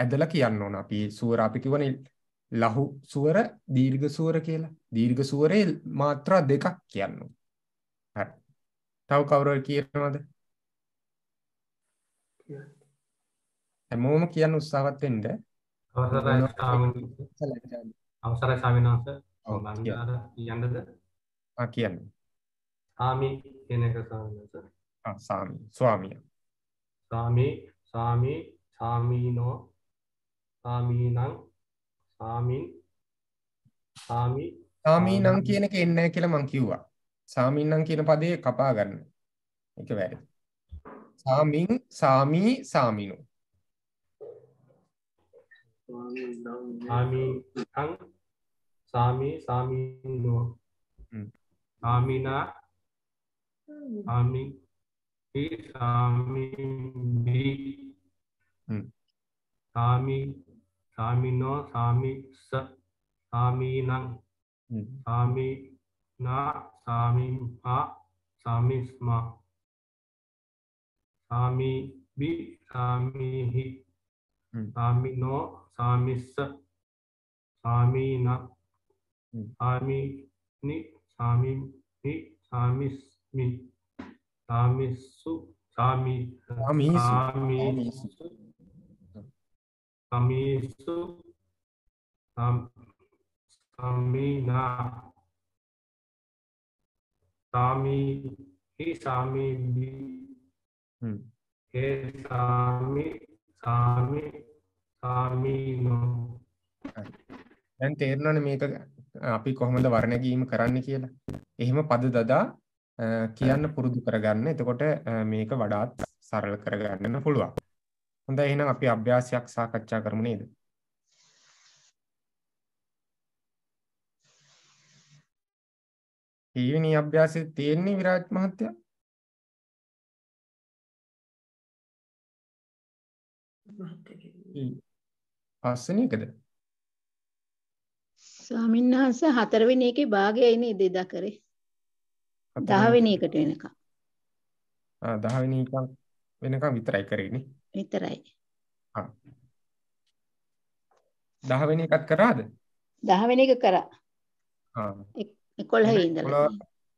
ඇදල කියන්න ඕන අපි සුවර අපි කිවන ලහු සුවර දීර්ඝ සුවර කියලා. දීර්ඝ සුවරේ මාත්‍රා දෙකක් කියන්නවා. හරි. තව කවුරුහරි කියනවද? හැමෝම කියන්න උත්සාහවත් වෙන්න. අවසරයි ස්වාමීන් අවසරයි ස්වාමීන් වහන්සේ. මම කියන්නද? ආ කියන්න. ස්වාමී කියන එක ස්වාමීන් වහන්සේ. ආ ස්වාමී ස්වාමියා. ස්වාමී ස්වාමී ස්වාමීනෝ ස්වාමීනං සාමින් සාමි සාමීනං කියන එක එන්නේ නැහැ කියලා මං කිව්වා. සාමින්නම් කියන පදේ කපා ගන්න. ඒක වැරදි. සාමින් සාමී සාමිනු. සාමින් සාමී සාමිනු. සාමිනා සාමින් සාමි සාමි සාමිනෝ සාමිස සාමීනං සාමිනා සාමිම්හා සාමිස්මා සාමිබි සාමිහි සාමිනෝ සාමිස්ස සාමීන සාමිනි සාමිහි සාමිස්මි සාමිස්සු සාමි සාමි සාමිස්සු සමීසු සමීනා සාමීහි සාමීබි ඒ සාමි සාමි සාමීනෝ දැන් තේරෙනවනේ මේක අපි කොහොමද වර්ණ ගීම කරන්න කියලා. එහෙම පද දදා කියන්න පුරුදු කරගන්න. එතකොට මේක වඩාත් සරල කරගන්න පුළුවන්. හොඳයි එහෙනම් අපි අභ්‍යාසයක් සාකච්ඡා කරමු නේද? ඊවෙනි අභ්‍යාසෙ තියෙන්නේ විරාජ් මහත්තයා. පස්සෙන එකද? ස්වාමීන් වහන්සේ හතරවෙනි එකේ භාගය ඉන්නේ දෙදා කරේ. 10 වෙනි එකට වෙනකම්. ආ 10 වෙනි එකක් වෙනකම් විතරයි කරේ නේ. විතරයි. හා. 10 වෙනි එකත් කරාද? 10 වෙනි එක කරා. හා. 11 ඉඳලා.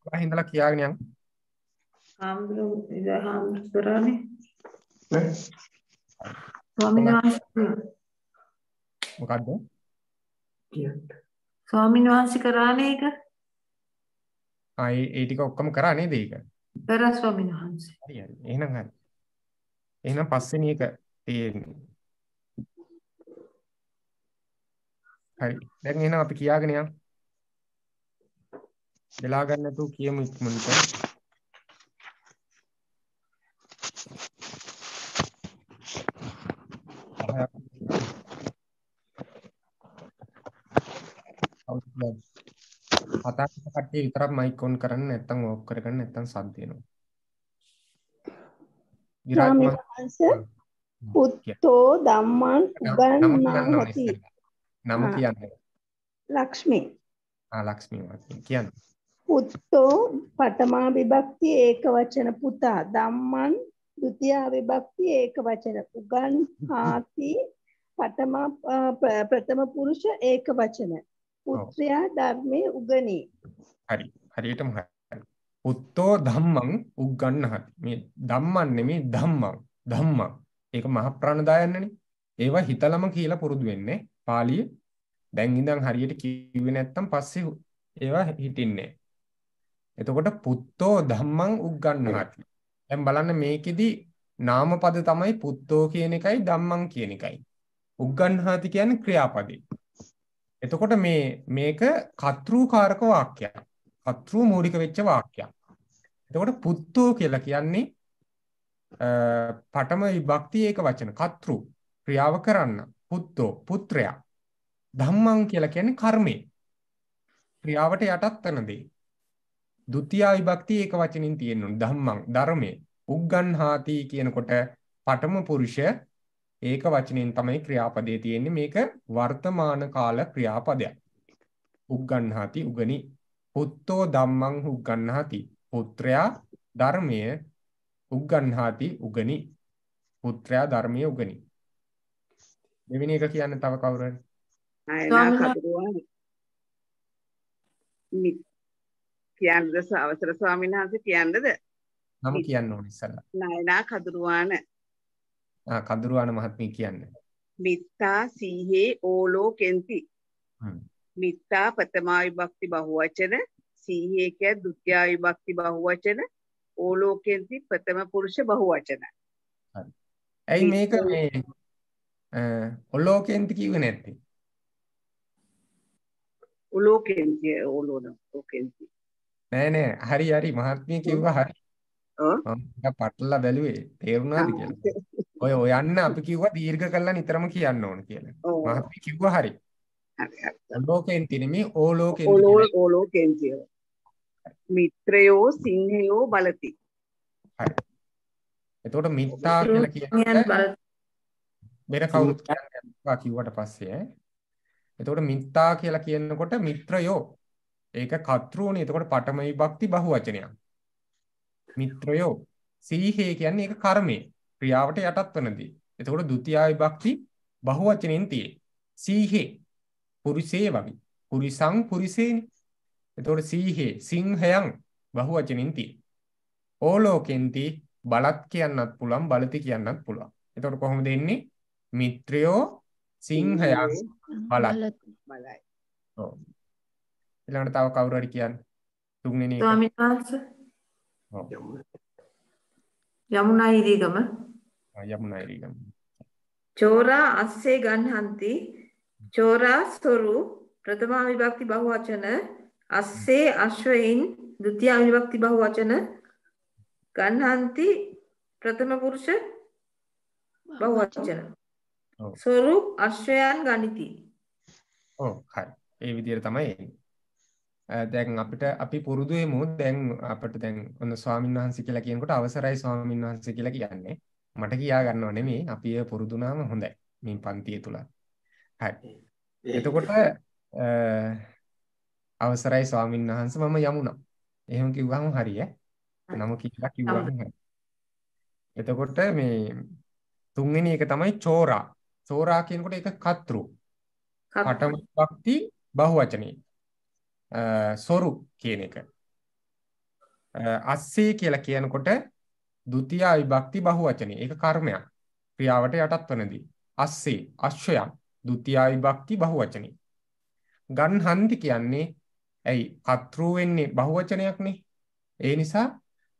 11 ඉඳලා කියාගෙන යන්න. හාමුදුරුවෝ හාමුදුරුවෝ කරානේ. නේ? ස්වාමීන් වහන්සේ මොකද්ද? කියන්න. ස්වාමීන් වහන්සේ කරානේ ඒක? ආ ඒ ටික ඔක්කොම කරා නේද ඒක? කරා ස්වාමීන් වහන්සේ. හරි හරි. එහෙනම් හරි. එහෙනම් පස්වෙනි එක තේරෙන්නේ. හරි. දැන් එහෙනම් අපි කියාගෙන යමු. වෙලා ගන්න නැතුව කියමු ඉක්මනට. හතක් කට්ටිය විතරක් මයික් ඔන් කරන්න නැත්නම් ඕෆ් කරගන්න නැත්නම් සද්ද වෙනවා. පුත්තෝ දම්මන් උගන්නා හති නම කියන්න ලක්ෂ්මී ලක්ෂ්මී කියන්න පුත්තෝ පටමා විභක්ති ඒක වචන පුතා දම්මන් දුතියා විභක්ති ඒක වචන උගන් හාති පටමා ප්‍රථම පුරුෂ ඒක වචන පුත්‍රයා ධර්මය උගනී හරි හරියටම හරි උත්තෝ ධම්මං උග්ගන්නහති. මේ ධම්මන් නෙමේ ධම්මං. ධම්මං. ඒක මහ ප්‍රාණදායන්නනේ. ඒවා හිතලම කියලා පුරුදු වෙන්නේ පාලිය. දැන් ඉඳන් හරියට කිව්වේ නැත්තම් පස්සේ ඒවා හිටින්නේ. එතකොට පුත්තෝ ධම්මං උග්ගන්නහති. දැන් බලන්න මේකෙදි නාම පද තමයි පුත්තෝ කියන එකයි ධම්මං කියන එකයි. උග්ගන්හාති කියන්නේ ක්‍රියාපදේ. එතකොට මේ මේක කත්‍රූකාරක වාක්‍යයක්. පත්‍රු මූලික වෙච්ච වාක්‍යයක්. එතකොට පුත්තෝ කියලා කියන්නේ පටම විභක්ති ඒක වචන කතෘ ක්‍රියාව කරන්න පුත්තෝ පුත්‍රයා ධම්මං කියලා කියන්නේ කර්මේ ක්‍රියාවට යටත් වෙන දේ ဒုတိ ය විභක්ති ඒක වචනින් තියෙනුනේ ධම්මං ධර්මයේ උග්ගන්හාති කියනකොට පඨම පුරුෂ ඒක වචනෙන් තමයි ක්‍රියාපදේ තියෙන්නේ මේක වර්තමාන කාල ක්‍රියාපදයක් උග්ගන්හාති උගනි පුත්තෝ ධම්මං උග්ගන්හාති පුත්‍රයා ධර්මය උග්ගන්හාති උගනි පුත්‍රයා ධර්මය උගනි දෙවෙනි එක කියන්න තව කවුරුහරි කියන්නද අවසර ස්වාමීන් වහන්සේ කියන්නද නම කියන්න ඕනේ ඉස්සලා නයනා කදුරුවාන ආ කදුරුවාන මහත්මිය කියන්න මිත්තා සීහේ ඕලෝකෙන්ති හ්ම් මිත්තා ප්‍රථමා විභක්ති බහුවචන සීහය කියන්නේ ဒုတိ ය විභක්ති බහුවචන ඕලෝකෙන්ති ප්‍රථම පුරුෂ බහුවචන හරි ඇයි මේක මේ ඔලෝකෙන්ති කිව්වේ නැත්තේ ඔලෝකෙන්ති ඕලෝන ඔලෝකෙන්ති නෑ නෑ හරි හරි මහත්මිය කිව්වා හරි පටලලා බැලුවේ තේරුණාද කියලා ඔය ඔයන්න අපි කිව්වා දීර්ඝ කරලා නිතරම කියන්න ඕන කියලා මහත්මිය කිව්වා හරි ලෝකයෙන් තියෙන මේ ඕලෝකයෙන් ඕලෝකයෙන් කියව. මිත්‍රයෝ සිංහයෝ බලති. හරි. එතකොට මිත්තා කියලා කියන්නේ වෙන කවුරුත් කියන්නේ කිව්වට පස්සේ එතකොට මිත්තා කියලා කියනකොට මිත්‍රයෝ ඒක කත්‍රෝනේ. එතකොට පඨම විභක්ති බහුවචනයක්. මිත්‍රයෝ සීහේ කියන්නේ ඒක කර්මය. ක්‍රියාවට යටත් වෙනදී. එතකොට ဒုတိ ය විභක්ති බහුවචනෙන් තියෙයි. සීහේ පුරිසේ වගේ. පුරිසං පුරිසේනි. එතකොට සීහේ සිංහයන් බහුවචනින් තියෙන. ඕලෝකෙන්ති බලත් කියන්නත් පුළුවන් බලති කියන්නත් පුළුවන්. එතකොට කොහොමද එන්නේ? මිත්‍රයෝ සිංහයන් බලත්. බලයි. ඔව්. ඊළඟට තව කවුරු හරි කියන්න. තුන්වෙනි එක. ස්වාමීන් වහන්සේ. ඔව්. යමුනායිරිගම. යමුනායිරිගම. චෝරා අස්සේ ගන්හන්ති චෝරා සොරු ප්‍රථම විභක්ති බහුවචන අස්සේ අශ්වයින් ဒုတိ ය විභක්ති බහුවචන ගණ්හන්ති ප්‍රථම පුරුෂ බහුවචන සොරු අශ්වයන් ගණිති ඔව් හරි ඒ විදිහට තමයි දැන් අපිට අපි පුරුදු වෙමු දැන් අපිට දැන් ඔන්න ස්වාමීන් වහන්සේ කියලා කියනකොට අවසරයි ස්වාමීන් වහන්සේ කියලා කියන්නේ මට කියා ගන්නව නෙමෙයි අපි පුරුදු පුරුදුනාම හොඳයි මේ පන්තිය තුලත් හරි. එතකොට අවසරයි ස්වාමීන් වහන්සේ මම යමුණා. එහෙම කිව්වම හරිය. නම කියලා කිව්වම එතකොට මේ තුන්වෙනි එක තමයි චෝරා. චෝරා කියනකොට ඒක කතෘ. කටම භක්ති බහුවචනේ. සොරු කියන එක. අස්සේ කියලා කියනකොට ဒုတိ ය විභක්ති බහුවචනේ. ඒක කර්මයක්. ක්‍රියාවට යටත් වෙනදී. අස්සේ අශ්වයන්. ද්විතියා විභක්ති බහුවචනේ. ගන්හන්ති කියන්නේ ඇයි අත්‍රූ වෙන්නේ බහුවචනයක්නේ. ඒ නිසා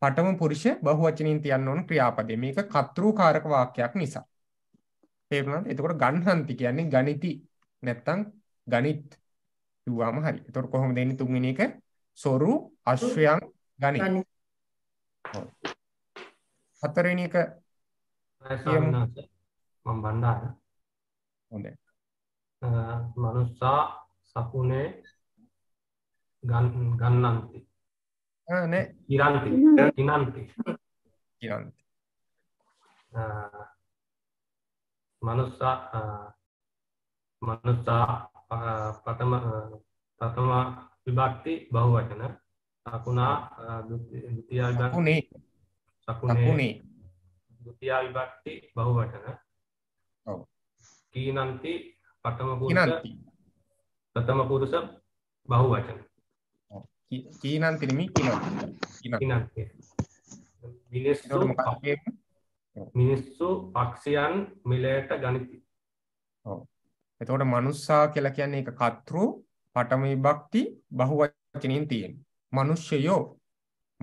පටම පුරුෂ බහුවචනින් තියන්න ඕන ක්‍රියාපදේ. මේක කත්‍රූ කාරක වාක්‍යයක් නිසා. තේරුණාද? එතකොට ගන්හන්ති කියන්නේ ගණිති නැත්තම් ගණිත් කිව්වම හරි. එතකොට කොහොමද එන්නේ තුන්වෙනි එක? සොරු අශ්වයන් ගණිත. ඔව්. හතරවෙනි එක මම බණ්ඩාර. හොඳයි. මනුස්සා සකුණේ ගන්නන්ති ඉරන්ති ඉනන්ති ඉරන්ති මනුස්සා මනුස්සා පතම ප්‍රථම විභක්ති බහු වචන සකුණා දුතියාගුණේ සකුණේ දුතියා විභක්ති බහු වචන කීනන්ති පඨම පුරුෂ ප්‍රථම පුරුෂ බහුවචන. කීනන්ති නෙමෙයි කිනන්ති. මිනිස්සු මිනිස්සු පක්ෂයන් මිලයට ගනිති. ඔව්. එතකොට මනුස්සා කියලා කියන්නේ ඒක කතෘ පඨම විභක්ති බහුවචනෙන් තියෙන. මිනිස්සයෝ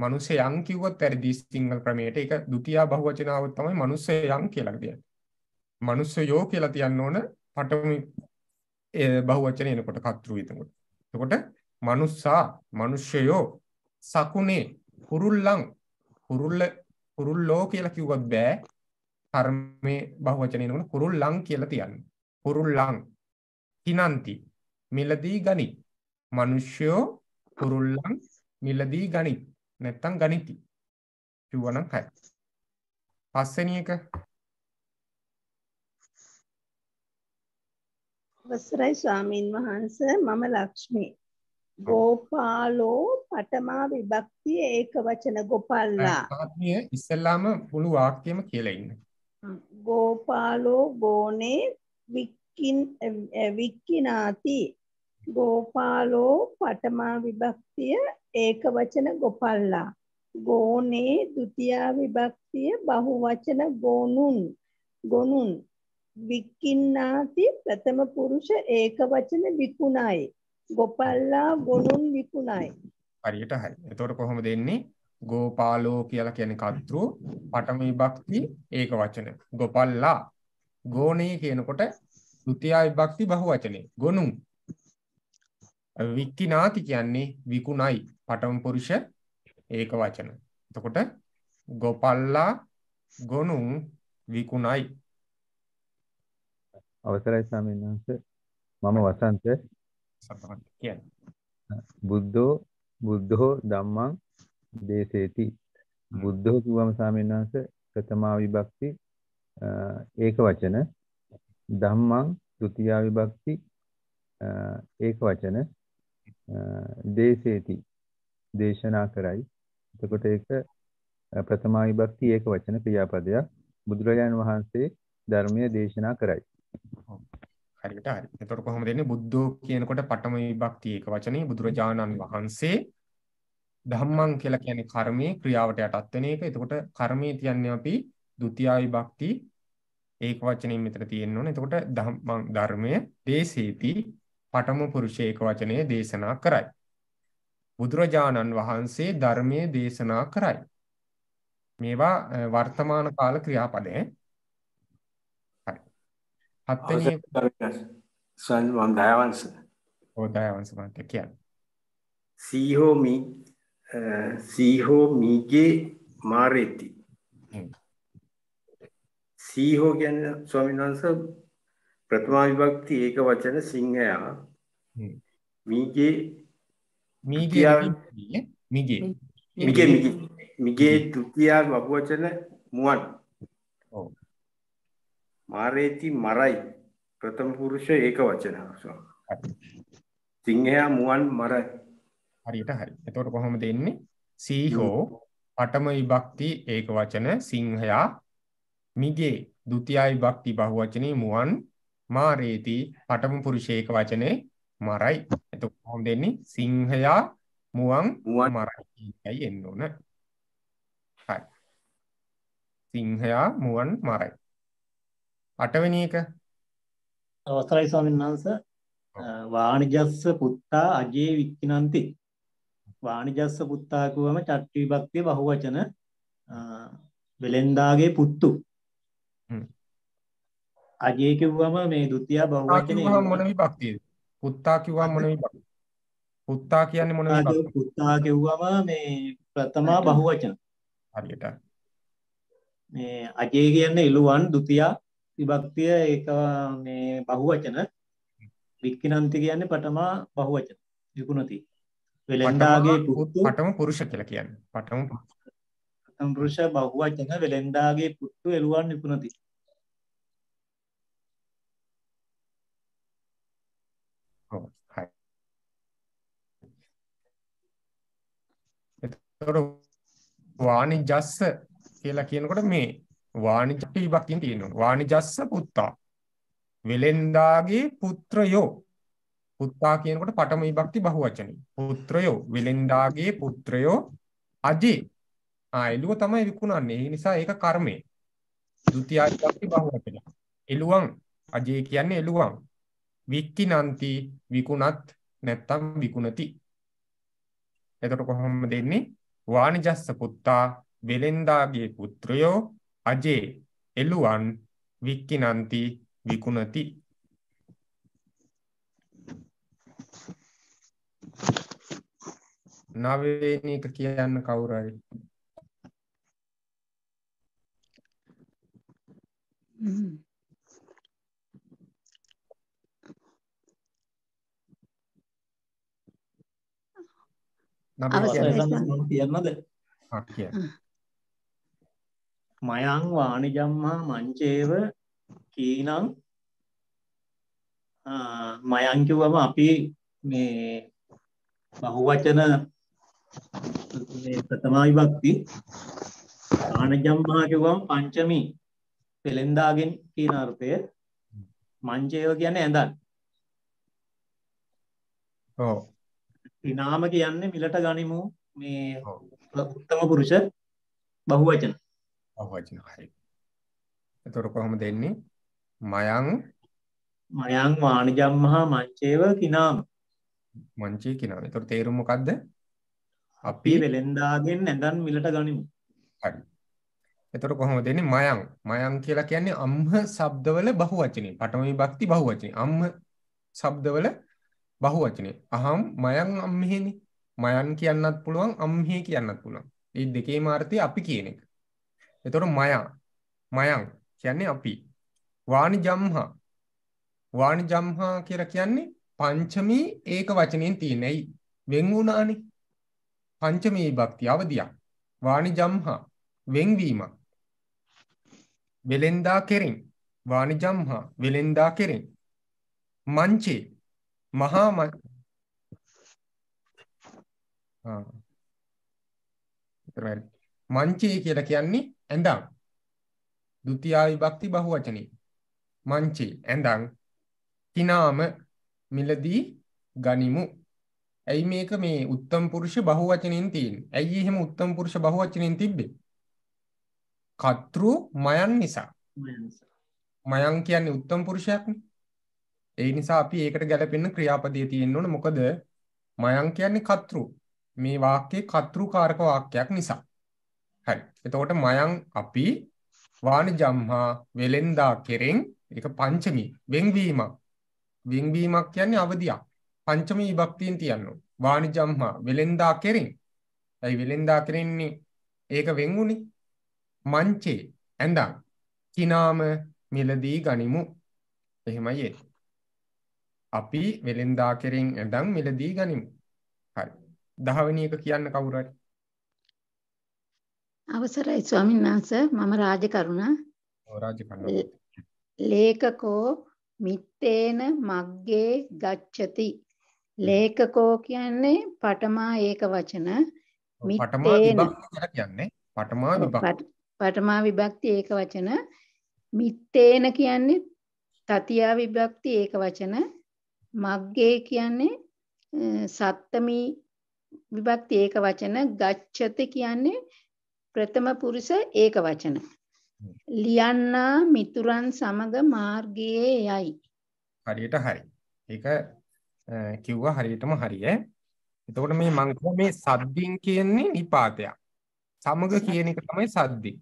මනුස්සයන් කිව්වොත් ඇරදි සිංහල ක්‍රමයට ඒක ද්විතියා බහුවචනාව තමයි මනුස්සයන් කියලා කියන්නේ. මනුස්සයෝ කියලා තියන්න ඕන පඨමි බහුවචන එනකොට කතෘ එතකොට. එතකොට මනුස්සා මිනිස්සයෝ සකුනේ කුරුල්ලන් කුරුල්ල කුරුල්ලෝ කියලා කිව්වත් බෑ. කර්මයේ බහුවචන එනකොට කුරුල්ලන් කියලා තියන්න. කුරුල්ලන් කිනන්ති මිලදී ගනි. මිනිස්සයෝ කුරුල්ලන් මිලදී ගනි. නැත්තම් ගනිති. කිව්වනම් හරි. පස්වෙනි එක අවසරයි ස්වාමීන් වහන්ස මම ලක්ෂ්මී ගෝපාලෝ පටමා විභක්තිය ඒක වචන ගොපල්ලා ආත්මිය ඉස්සල්ලාම මුළු වාක්‍යයම කියලා ඉන්න ගෝපාලෝ ගෝනේ වික්කින් වික්කිනාති ගෝපාලෝ පටමා විභක්තිය ඒක වචන ගොපල්ලා ගෝනේ ද්විතියා විභක්තිය බහුවචන ගෝනුන් ගොනුන් වික්කින්නාති ප්‍රථම පුරුෂ ඒක වචන විකුණයි. ගොපල්ලා ගොනුන් විකුණයි. හරියට හරි. එතකොට කොහොමද එන්නේ? ගෝපාලෝ කියලා කියන්නේ කර්තෘ පඨම විභක්ති ඒක වචන ගොපල්ලා ගෝණේ කියනකොට ဒုတိ ය විභක්ති බහුවචනේ ගොනුන් වික්කිනාති කියන්නේ විකුණයි පඨම පුරුෂ ඒක වචන එතකොට ගොපල්ලා ගොනුන් විකුණයි අවසරයි ස්වාමීන් වහන්සේ මම වසන්ත සම්පන්න කියන්නේ බුද්ධෝ බුද්ධෝ ධම්මං දේසේති බුද්ධෝ කිව්වම ස්වාමීන් වහන්සේ ප්‍රථමා විභක්ති ඒක වචන ධම්මං ဒုတိ ය විභක්ති ඒක වචන දේසේති දේශනා කරයි එතකොට ඒක ප්‍රථමා විභක්ති ඒක වචන ක්‍රියාපදයක් බුදුරජාණන් වහන්සේ ධර්මයේ දේශනා කරයි හරියට හරි. එතකොට කොහොමද එන්නේ බුද්ධෝ කියනකොට පඨම විභක්තිය එක වචනේ බුදුරජාණන් වහන්සේ ධම්මං කියලා කියන්නේ කර්මයේ ක්‍රියාවට යටත් වෙන එක. එතකොට කර්මයේ තියන්නේ අපි ဒုတိ ය විභක්ති ඒක වචනේ මෙතන තියෙන්න ඕනේ. එතකොට ධම්මං ධර්මයේ දේසේති පඨම පුරුෂේ ඒක වචනේ දේශනා කරයි. බුදුරජාණන් වහන්සේ ධර්මයේ දේශනා කරයි. මේවා වර්තමාන කාල ක්‍රියාපදේ හත් වෙනි සල් මම දයාවංශ ඔව් දයාවංශ මන්ට කියන්න සීහෝ මී සීහෝ මීගේ මාරේති සීහෝ කියන්නේ ස්වාමීන් වහන්සේ ප්‍රථම විභක්ති ඒක වචන සිංහයා මීගේ මීගේ මීගේ මීගේ මීගේ ත්‍ෘතිය වචන මුවන් මාරේති මරයි ප්‍රථම පුරුෂ ඒක වචන සිංහයා මුවන් මරයි හරියට හරි එතකොට කොහොමද එන්නේ සීහෝ පඨම විභක්ති ඒක වචන සිංහයා මිගේ ဒုတိ ය විභක්ති බහුවචනේ මුවන් මාරේති පඨම පුරුෂ ඒක වචනේ මරයි එතකොට කොහොමද එන්නේ සිංහයා මුවන් මරයි කියයි එන්න ඕන හරි සිංහයා මුවන් මරයි 8වෙනි එක අවසරයි ස්වාමීන් වහන්සේ වාණිජස්ස පුත්තා අජේ වික්කිනන්ති වාණිජස්ස පුත්තා කියවම චට්ටි විභක්තිය බහුවචන වෙලෙන්දාගේ පුත්තු අජේ කිව්වම මේ ဒုတိ ය බහුවචනේ මොන විභක්තියද පුත්තා කිව්වම මොන විභක්තිය පුත්තා කියන්නේ මොන විභක්තිය පුත්තා කිව්වම මේ ප්‍රථම බහුවචන හරියට මේ අජේ කියන්නේ ඉලුවන් ဒုတိ ය විභක්තිය ඒක මේ බහුවචන වික්කිනන්ති කියන්නේ පටමා බහුවචන විකුණති වෙලෙන්ඩාගේ පුතු පටම පුරුෂ කියලා කියන්නේ පටම පටම පුරුෂ බහුවචන වෙලෙන්ඩාගේ පුතු එළුවන් විකුණති එතකොට වාණිජස්ස කියලා කියනකොට මේ වාණිජ විභක්තියෙන් තියෙනවා. වාණිජස්ස පුත්තා. වෙලෙන්දාගේ පුත්‍රයෝ. පුත්තා කියනකොට පඨම විභක්ති බහුවචනයි. පුත්‍රයෝ වෙලෙන්දාගේ පුත්‍රයෝ අජේ. ආ එළුව තමයි විකුණන්නේ. ඒ නිසා ඒක කර්මය. ဒုတိ ය විභක්ති බහුවචනයි. එළුවන් අජේ කියන්නේ එළුවන්. වික්කිනන්ති විකුණත් නැත්තම් විකුණති. එතකොට කොහොමද දෙන්නේ? වාණිජස්ස පුත්තා වෙලෙන්දාගේ පුත්‍රයෝ අජේ එළුවන් වික්කිනන්ති විකුණති නවවෙනි එක කියන්න කවුරුයි නබි කියන්නද? ආ කියන්න. මයං වාණිජම්මා මංචේව කීනං මයං කිව්වම අපි මේ බහුවචන මේ ප්‍රථම විභක්ති වාණිජම්මා කිව්වම පංචමී පෙලෙන්දාගෙන් කියන අර්ථය මංචේව කියන්නේ ඇඳන් ඔව් ඊනාම කියන්නේ මිලට ගනිමු මේ උත්තම පුරුෂ බහුවචන අවචන හරි. එතකොට කොහොමද එන්නේ? මයං මයං වාණිජම්මහා මංචේව කිනාම. මංචේ කිනාම. එතකොට තේරුම මොකද්ද? අපි වෙලෙන්දාගෙන් නැඳන් මිලට ගනිමු. හරි. එතකොට කොහොමද එන්නේ මයං? මයං කියලා කියන්නේ අම්හ ශබ්දවල බහුවචනේ. පඨමී භක්ති බහුවචනේ. අම්හ ශබ්දවල බහුවචනේ. අහම් මයං අම්හෙනේ. මයන් කියන්නත් පුළුවන් අම්හේ කියන්නත් පුළුවන්. මේ දෙකේම අර්ථය අපි කියන එක. එතකොට මයා මයං කියන්නේ අපි වාණිජම්හා වාණිජම්හා කියලා කියන්නේ පංචමී ඒක වචනෙන් තියෙන. ඇයි වෙන් වුණානේ? පංචමී භක්තිය අවදියක්. වාණිජම්හා වෙන්වීමක්. වෙලෙන්දා කෙරෙන් වාණිජම්හා වෙලෙන්දා කෙරෙන් මංචේ මහා මංචේ කියලා කියන්නේ ඇඳම් ဒုတိ ය විභක්ති බහුවචනේ මංචේ ඇඳම් කිනාම මිලදී ගනිමු ඇයි මේක මේ උත්තම පුරුෂ බහුවචනෙන් තියෙන්නේ ඇයි එහෙම උත්තම පුරුෂ බහුවචනෙන් තිබ්බේ කතෘ මයන් නිසා මයන් කියන්නේ උත්තම පුරුෂයක්නේ ඒ නිසා අපි ඒකට ගැලපෙන්න ක්‍රියාපදයේ තියෙන්න ඕන මොකද මයන් කියන්නේ කතෘ මේ වාක්‍යයේ කතෘ කාරක වාක්‍යයක් නිසා හරි. එතකොට මයන් අපි වාණිජම්හා වෙලෙන්දා කෙරෙන් ඒක පංචමී වෙන්වීමක්. වෙන්වීමක් කියන්නේ අවදියක්. පංචමී විභක්තියෙන් තියනවා. වාණිජම්හා වෙලෙන්දා කෙරෙන්. ඇයි වෙලෙන්දා කෙරෙන්නේ? ඒක වෙන්ුනේ. මංචේ ඇඳන්. කිනාම මිලදී ගනිමු. එහෙමයි ඒක. අපි වෙලෙන්දා කෙරෙන් ඇඳන් මිලදී ගනිමු. හරි. දහවෙනි එක කියන්න කවුරු හරි අවසරයි ස්වාමීන් වහන්සේ මම රාජකරුණ රාජකරුණ ලේකකෝ මිත්තේන මග්ගේ ගච්ඡති ලේකකෝ කියන්නේ පටමා ඒක වචන මිත්තේන කියන්නේ පටමා විභක්ති පටමා විභක්ති ඒක වචන මිත්තේන කියන්නේ තතියා විභක්ති ඒක වචන මග්ගේ කියන්නේ සත්තමී විභක්ති ඒක වචන ගච්ඡති කියන්නේ ප්‍රථම පුරුෂ ඒක වචන. ලියන්නා මිතුරන් සමග මාර්ගයේ යයි. හරියට හරි. ඒක කිව්වා හරියටම හරිය. එතකොට මේ මම මේ සද්දින් කියන්නේ නිපාතයක්. සමග කියන එක තමයි සද්දින්.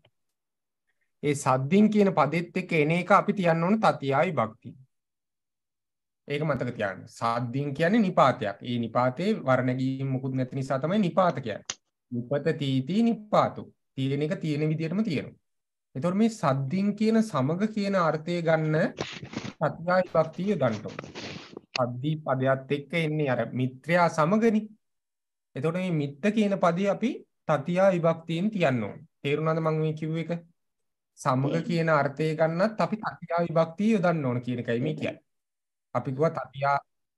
ඒ සද්දින් කියන පදෙත් එක්ක එන එක අපි තියන්න ඕන තතියයි භක්ති. ඒක මතක තියාගන්න. සද්දින් කියන්නේ නිපාතයක්. ඒ නිපාතේ වර්ණගීම් මුකුත් නැති නිසා තමයි නිපාත කියන්නේ. උපත තීති නිපාතෝ තියෙන එක තියෙන විදිහටම තියෙනවා. එතකොට මේ සද්දින් කියන සමග කියන අර්ථය ගන්න සත්‍යයි භක්තිය ගන්න අද්දී පදයක් එක්ක එන්නේ අර මිත්‍රයා සමගනි. එතකොට මේ මිත්ත කියන පදේ අපි තතියා විභක්තියෙන් තියන්න ඕනේ. තේරුණාද මම මේ කිව්ව එක? සමග කියන අර්ථය ගන්නත් අපි තතියා විභක්තිය යොදන්න ඕන කියන එකයි මේ කියන්නේ. අපි කිව්වා තතියා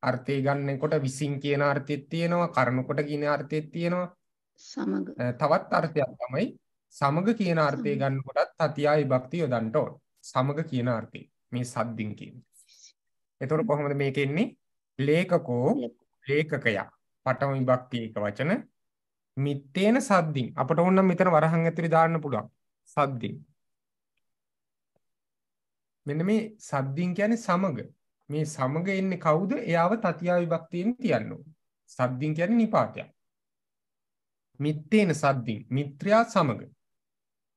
අර්ථය ගන්නකොට විසින් කියන අර්ථෙත් තියෙනවා, කරනකොට කියන අර්ථෙත් තියෙනවා. සමග. තවත් අර්ථයක් තමයි සමග කියන අර්ථය ගන්න කොටත් තතියා විභක්ති යොදන්ට ඕන. සමග කියන අර්ථය. මේ සද්දින් කියන්නේ. එතකොට කොහොමද මේක එන්නේ? ලේඛකෝ ලේඛකයා. පඨම විභක්ති එක වචන මිත්තේන සද්දින්. අපට ඕන නම් මෙතන වරහන් ඇතුලේ දාන්න පුළුවන්. සද්දින්. මෙන්න මේ සද්දින් කියන්නේ සමග. මේ සමග එන්නේ කවුද? එයාව තතියා විභක්තියෙන් තියන්න ඕනේ. සද්දින් කියන්නේ නිපාතයක්. මිත්තේන සද්දින් මිත්‍රයා සමග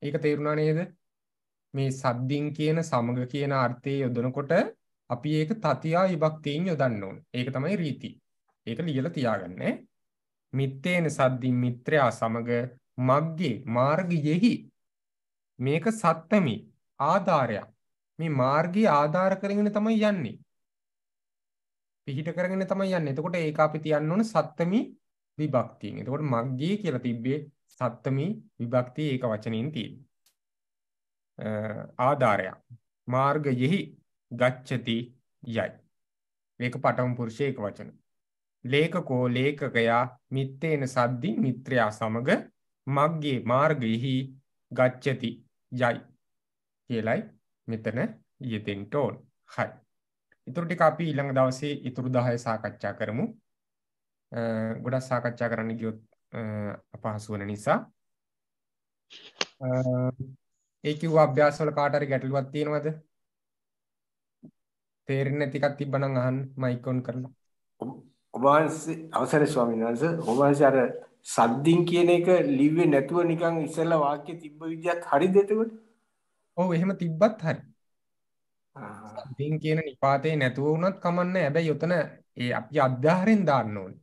ඒක තේරුණා නේද? මේ සද්දින් කියන සමග කියන අර්ථයේ යොදනකොට අපි ඒක තතියා විභක්තියෙන් යොදන්න ඕනේ. ඒක තමයි රීති. ඒක ලියලා තියාගන්න. මිත්තේන සද්දින් මිත්‍රයා සමග මග්ගේ මාර්ගයෙහි මේක සත්තමි ආධාරයක්. මේ මාර්ගය ආධාර කරගෙන තමයි යන්නේ. පිහිට කරගෙන තමයි යන්නේ. එතකොට ඒක අපි තියන්න ඕන සත්තමි විභක්තියෙන්. එතකොට මග්ගේ කියලා තිබ්බේ සත්තමී විභක්තිය ඒක වචනෙන් තියෙන්නේ. ආධාරයක්. මාර්ගයෙහි ගච්ඡති යයි. මේක පටම පුරුෂයේ ඒක වචන. ලේඛකෝ ලේඛකයා මිත්තේන සද්දි මිත්‍රයා සමග මග්ගේ මාර්ගයෙහි ගච්ඡති යයි කියලයි මෙතන යෙදෙන්න ඕන. හරි. ඊටු ටික අපි ඊළඟ දවසේ ඊටු 10 සාකච්ඡා කරමු. ගොඩක් සාකච්ඡා කරන්න ගියොත් අපහසු වෙන නිසා ඒ කිව්වා අභ්‍යාස වල කාට හරි ගැටලුවක් තියෙනවද තේරෙන්නේ නැති එකක් තිබ්බනම් අහන්න මයික් ඔන් කරලා ඔබ වහන්සේ අවසරයි ස්වාමීන් වහන්සේ ඔබ වහන්සේ අර සද්දින් කියන එක ලිව්වේ නැතුව නිකන් ඉස්සෙල්ලා වාක්‍ය තිබ්බ විදිහත් හරිද එතකොට? ඔව් එහෙම තිබ්බත් හරි. සද්දින් කියන නිපාතේ නැතුව වුණත් කමන්නේ. හැබැයි යොතන ඒ අපි අධ්‍යාහරෙන් දාන්න ඕනේ.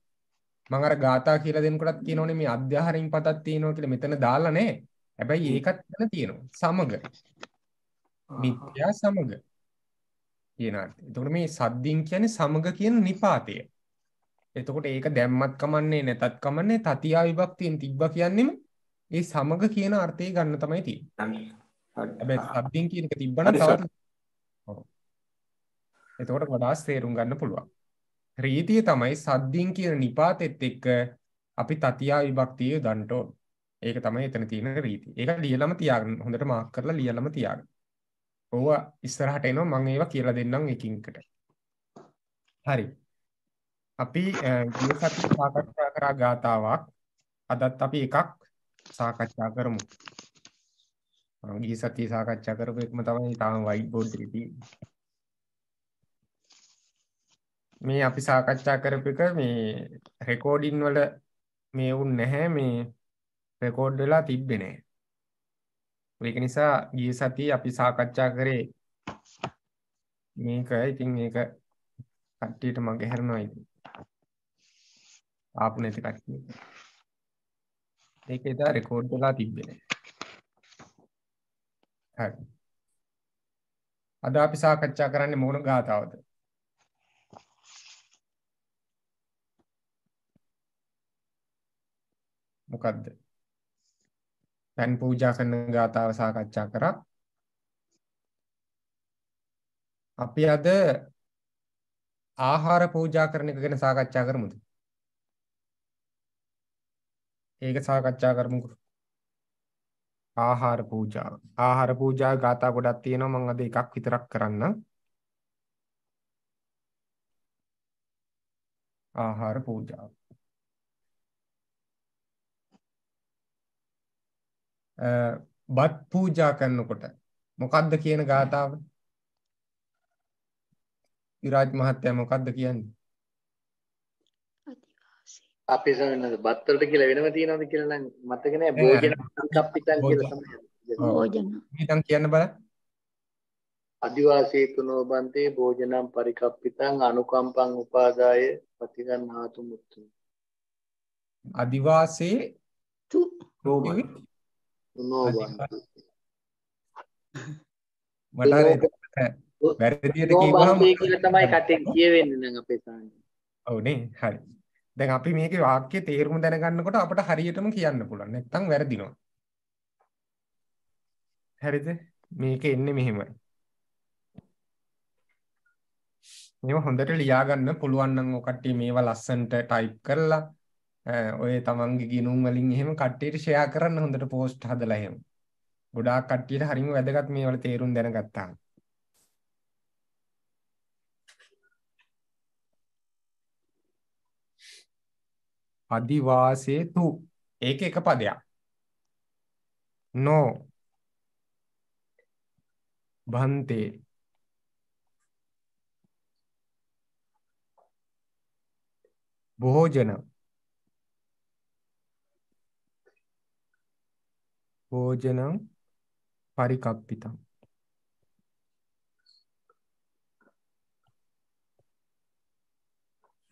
මම අර ගාථා කියලා දෙනකොටත් කියනෝනේ මේ අධ්‍යාහරින් පතක් තියෙනවා කියලා මෙතන දාලා නැහැ. හැබැයි ඒකත් මෙතන තියෙනවා. සමග. මිත්‍යා සමග. කියන අර්ථය. එතකොට මේ සද්දින් කියන්නේ සමග කියන නිපාතය. එතකොට ඒක දැම්මත් කමන්නේ නැතත් කමන්නේ තතියා විභක්තියෙන් තිබ්බා කියන්නේම ඒ සමග කියන අර්ථය ගන්න තමයි තියෙන්නේ. හැබැයි සද්දින් කියන එක තිබ්බනම් තවත් ඔව්. එතකොට වඩා තේරුම් ගන්න පුළුවන්. රීතිය තමයි සද්ධින් කියන නිපාතෙත් එක්ක අපි තතියා විභක්තිය දන්ටෝන් ඒක තමයි එතන තියෙන රීති ඒක ලියලම තියාගන්න හොඳට මාක් කරලා ලියලම තියාගන්න ඕව ඉස්සරහට එනවා මම ඒවා කියලා දෙන්නම් එකින්කට හරි අපි ගිය සති සාකච්ඡා කරා ගාතාවක් අදත් අපි එකක් සාකච්ඡා කරමු ගිය සතියේ සාකච්ඡා කරපු එකම තමයි තාම වයිට් බෝඩ් එකේ තියෙන්නේ මේ අපි සාකච්ඡා කරපු එක මේ රෙකෝඩින් වල මේ වුන් නැහැ මේ රෙකෝඩ් වෙලා තිබ්බේ නැහැ. ඒක නිසා ගිය සතියේ අපි සාකච්ඡා කරේ මේක ඉතින් ඒක කට්ටියට මගේ හැරෙනවා ඉතින්. ආපු නැති කට්ටිය. ඒක ඉතින් රෙකෝඩ් වෙලා තිබ්බේ නැහැ. හරි. අද අපි සාකච්ඡා කරන්නේ මොන ගාතාවද? මොකක්ද? පන් පූජා කරන ගාතාව සාකච්ඡා කරා. අපි අද ආහාර පූජා කරන එක ගැන සාකච්ඡා කරමුද? ඒක සාකච්ඡා කරමුකෝ. ආහාර පූජාව. ආහාර පූජා ගාථා ගොඩක් තියෙනවා මම අද එකක් විතරක් කරන්න. ආහාර පූජාව. බත් පූජා කරනකොට මොකක්ද කියන ගාථාව? විරාජ් මහත්තයා මොකක්ද කියන්නේ? අපි සමහරවිට බත්වලට කියලා වෙනම තියනවද කියලා නම් මතක නෑ භෝජන සංකප්පිතන් කියලා තමයි. භෝජන. මේකන් කියන්න බලන්න. අදිවාසීතුනෝ බන්තේ භෝජනම් පරිකප්පිතං අනුකම්පං උපාදාය පතිගන්නාතු මුත්තු. අදිවාසේ තු රෝභවි මට වැරදියට කිව්වහම කියලා තමයි කටෙන් කියවෙන්නේ නම් අපේ සාන්නේ. ඔව්නේ හරි. දැන් අපි මේකේ වාක්‍ය තේරුම දැනගන්නකොට අපට හරියටම කියන්න පුළුවන්. නැත්තම් වැරදිනවා. හරිද? මේක එන්නේ මෙහෙමයි. මේව හොඳට ලියා ගන්න පුළුවන් නම් ඔය කට්ටිය මේවා ලස්සනට ටයිප් කරලා ඔය තමන්ගේ ගිනුම් වලින් එහෙම කට්ටියට ෂෙයා කරන්න හොඳට පෝස්ට් හදලා එහෙම. ගොඩාක් කට්ටියට හරිම වැදගත් මේ වල තේරුම් දැනගත්තා. අදිවාසේතු ඒක එක පදයක්. නෝ භන්තේ භෝජන භෝජනං පරිකප්පිතං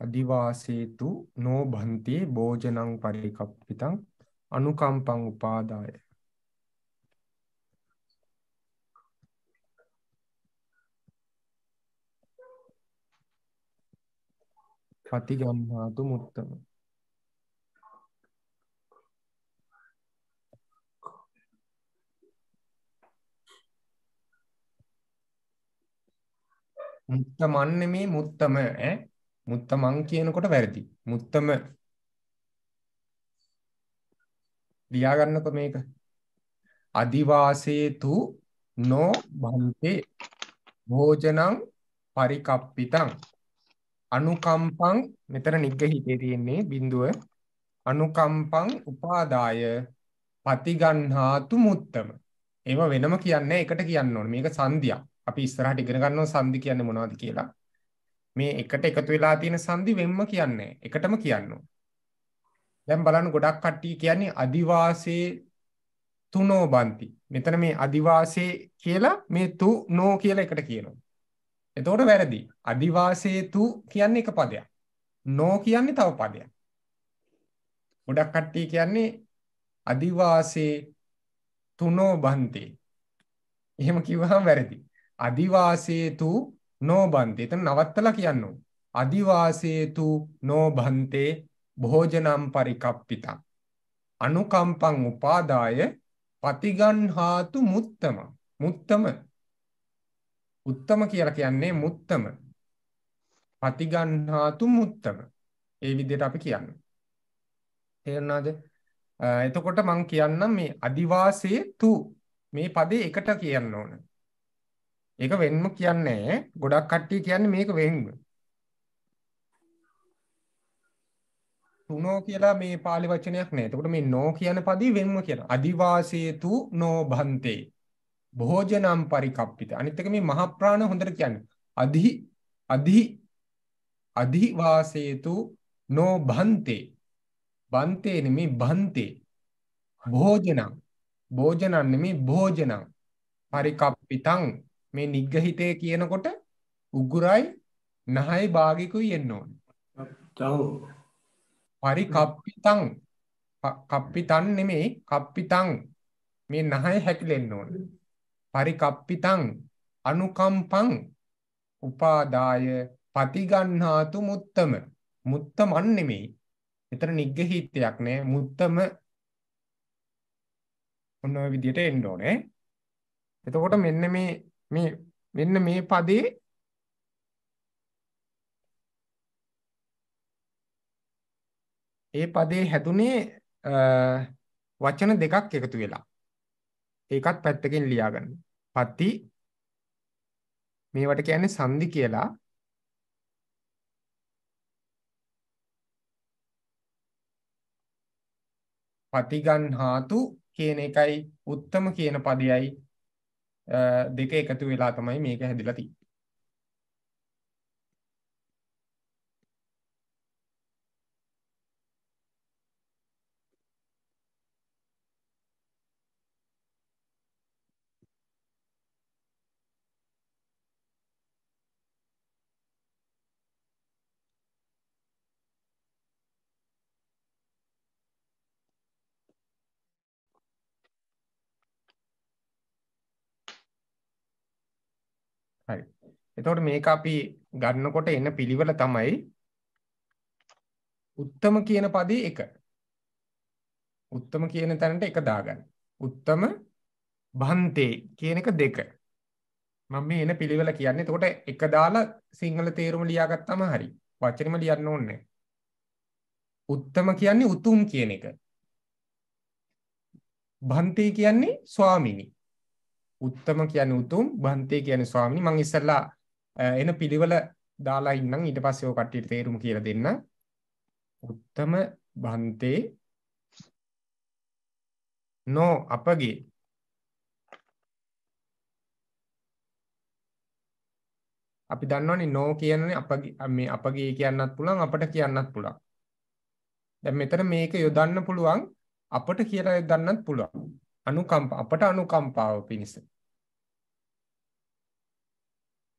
අදිවාසේතු නොබන්ති භෝජනං පරිකප්පිතං අනුකම්පං උපාදාය පතිගම්හාතු මුත්තම මුත්තමන් නෙමේ මුත්තම ඈ මුත්තමන් කියනකොට වැරදි. මුත්තම ලියා ගන්නකො මේක. අදිවාසේතු නෝ බන්තේ භෝජනං පරිකප්පිතං අනුකම්පං මෙතන නිග්‍රහිතේ තියෙන්නේ බිඳුව අනුකම්පං උපාදාය පතිගන්හාතු මුත්තම. ඒව වෙනම කියන්නේ එකට කියන්න ඕනේ. මේක සංදියක්. අපි ඉස්සරහට ඉගෙන ගන්නවා සංදි කියන්නේ මොනවද කියලා. මේ එකට එකතු වෙලා තියෙන සංදි වෙම්ම කියන්නේ එකටම කියන්නෝ. දැන් බලන්න ගොඩක් කට්ටිය කියන්නේ අදිවාසේ තුනෝ බන්ති. මෙතන මේ අදිවාසේ කියලා මේ තු නෝ කියලා එකට කියනවා. එතකොට වැරදි. අදිවාසේ තු කියන්නේ එක පදයක්. නෝ කියන්නේ තව පදයක්. ගොඩක් කට්ටිය කියන්නේ අදිවාසේ තුනෝ බන්ති. එහෙම කිව්වහම වැරදි. අදිවාසේතු නෝබන්තේ. එතන නවත්තලා කියන්න ඕනේ. අදිවාසේතු නෝබන්තේ භෝජනම් පරිකප්පිතං. අනුකම්පං උපාදාය පතිගන්හාතු මුත්තම. මුත්තම. උත්තම කියලා කියන්නේ මුත්තම. පතිගන්හාතු මුත්තම. ඒ විදිහට අපි කියන්නේ. තේරුණාද? එතකොට මම කියන්නම් මේ අදිවාසයේ තු මේ පදේ එකට කියන්න ඕන. ඒක වෙන්ම කියන්නේ ගොඩක් කට්ටිය කියන්නේ මේක වෙන්ම. තුනෝ කියලා මේ පාලි වචනයක් නෑ. එතකොට මේ නෝ කියන පදේ වෙන්ම කියනවා. අදිවාසේතු නෝ භන්තේ. භෝජනම් පරිකප්පිත. අනිත් එක මේ මහ ප්‍රාණ හොඳට කියන්නේ. අදි අදි අදිවාසේතු නෝ භන්තේ. බන්තේ නෙමේ භන්තේ. භෝජනම් භෝජනම් නෙමේ භෝජනම් පරිකප්පිතං මේ නිග්ගහිතේ කියනකොට උග්ගුරයි නහයි භාගිකුයි එන්න ඕනේ. පරිකප්පිතං කප්පිතං නෙමෙයි කප්පිතං මේ නහය හැකිලෙන්න ඕනේ. පරිකප්පිතං අනුකම්පං උපාදාය පතිගන්හාතු මුත්තම මුත්තමන් නෙමෙයි. එතන නිග්ගහිතයක් නෑ මුත්තම ඔන්න ඔය විදිහට එන්න ඕනේ. එතකොට මෙන්න මේ මේ මෙන්න මේ පදේ ඒ පදේ හැදුනේ වචන දෙකක් එකතු වෙලා. ඒකත් පැත්තකින් ලියාගන්න. පති මේවට කියන්නේ සංදි කියලා. පතිගන්හාතු කියන එකයි උත්තම කියන පදයයි දෙක එකතු වෙලා තමයි මේක හැදිලති එතකොට මේක අපි ගන්නකොට එන පිළිවෙල තමයි උත්තම කියන පදේ එක. උත්තම කියන තැනට එක දාගන්න. උත්තම භන්තේ කියන එක දෙක. මම මේ එන පිළිවෙල කියන්නේ. එතකොට එක දාලා සිංහල තේරුම ලියාගත්තාම හරි. වචනෙම ලියන්න ඕනේ උත්තම කියන්නේ උතුම් කියන එක. භන්තේ කියන්නේ ස්වාමිනී. උත්තම කියන්නේ උතුම්, භන්තේ කියන්නේ ස්වාමිනී. මම ඉස්සෙල්ලා එන පිළිවෙල දාලා ඉන්නම් ඊට පස්සේ ඔය කට්ටියට තේරුම් කියලා දෙන්න. උත්තම බන්තේ නෝ අපගේ අපි දන්නවනේ නෝ කියන්නේ අපගේ මේ අපගේ කියන්නත් පුළුවන් අපට කියන්නත් පුළුවන්. දැන් මෙතන මේක යොදන්න පුළුවන් අපට කියලා යොදන්නත් පුළුවන්. අනුකම්ප අපට අනුකම්පාව පිණිස.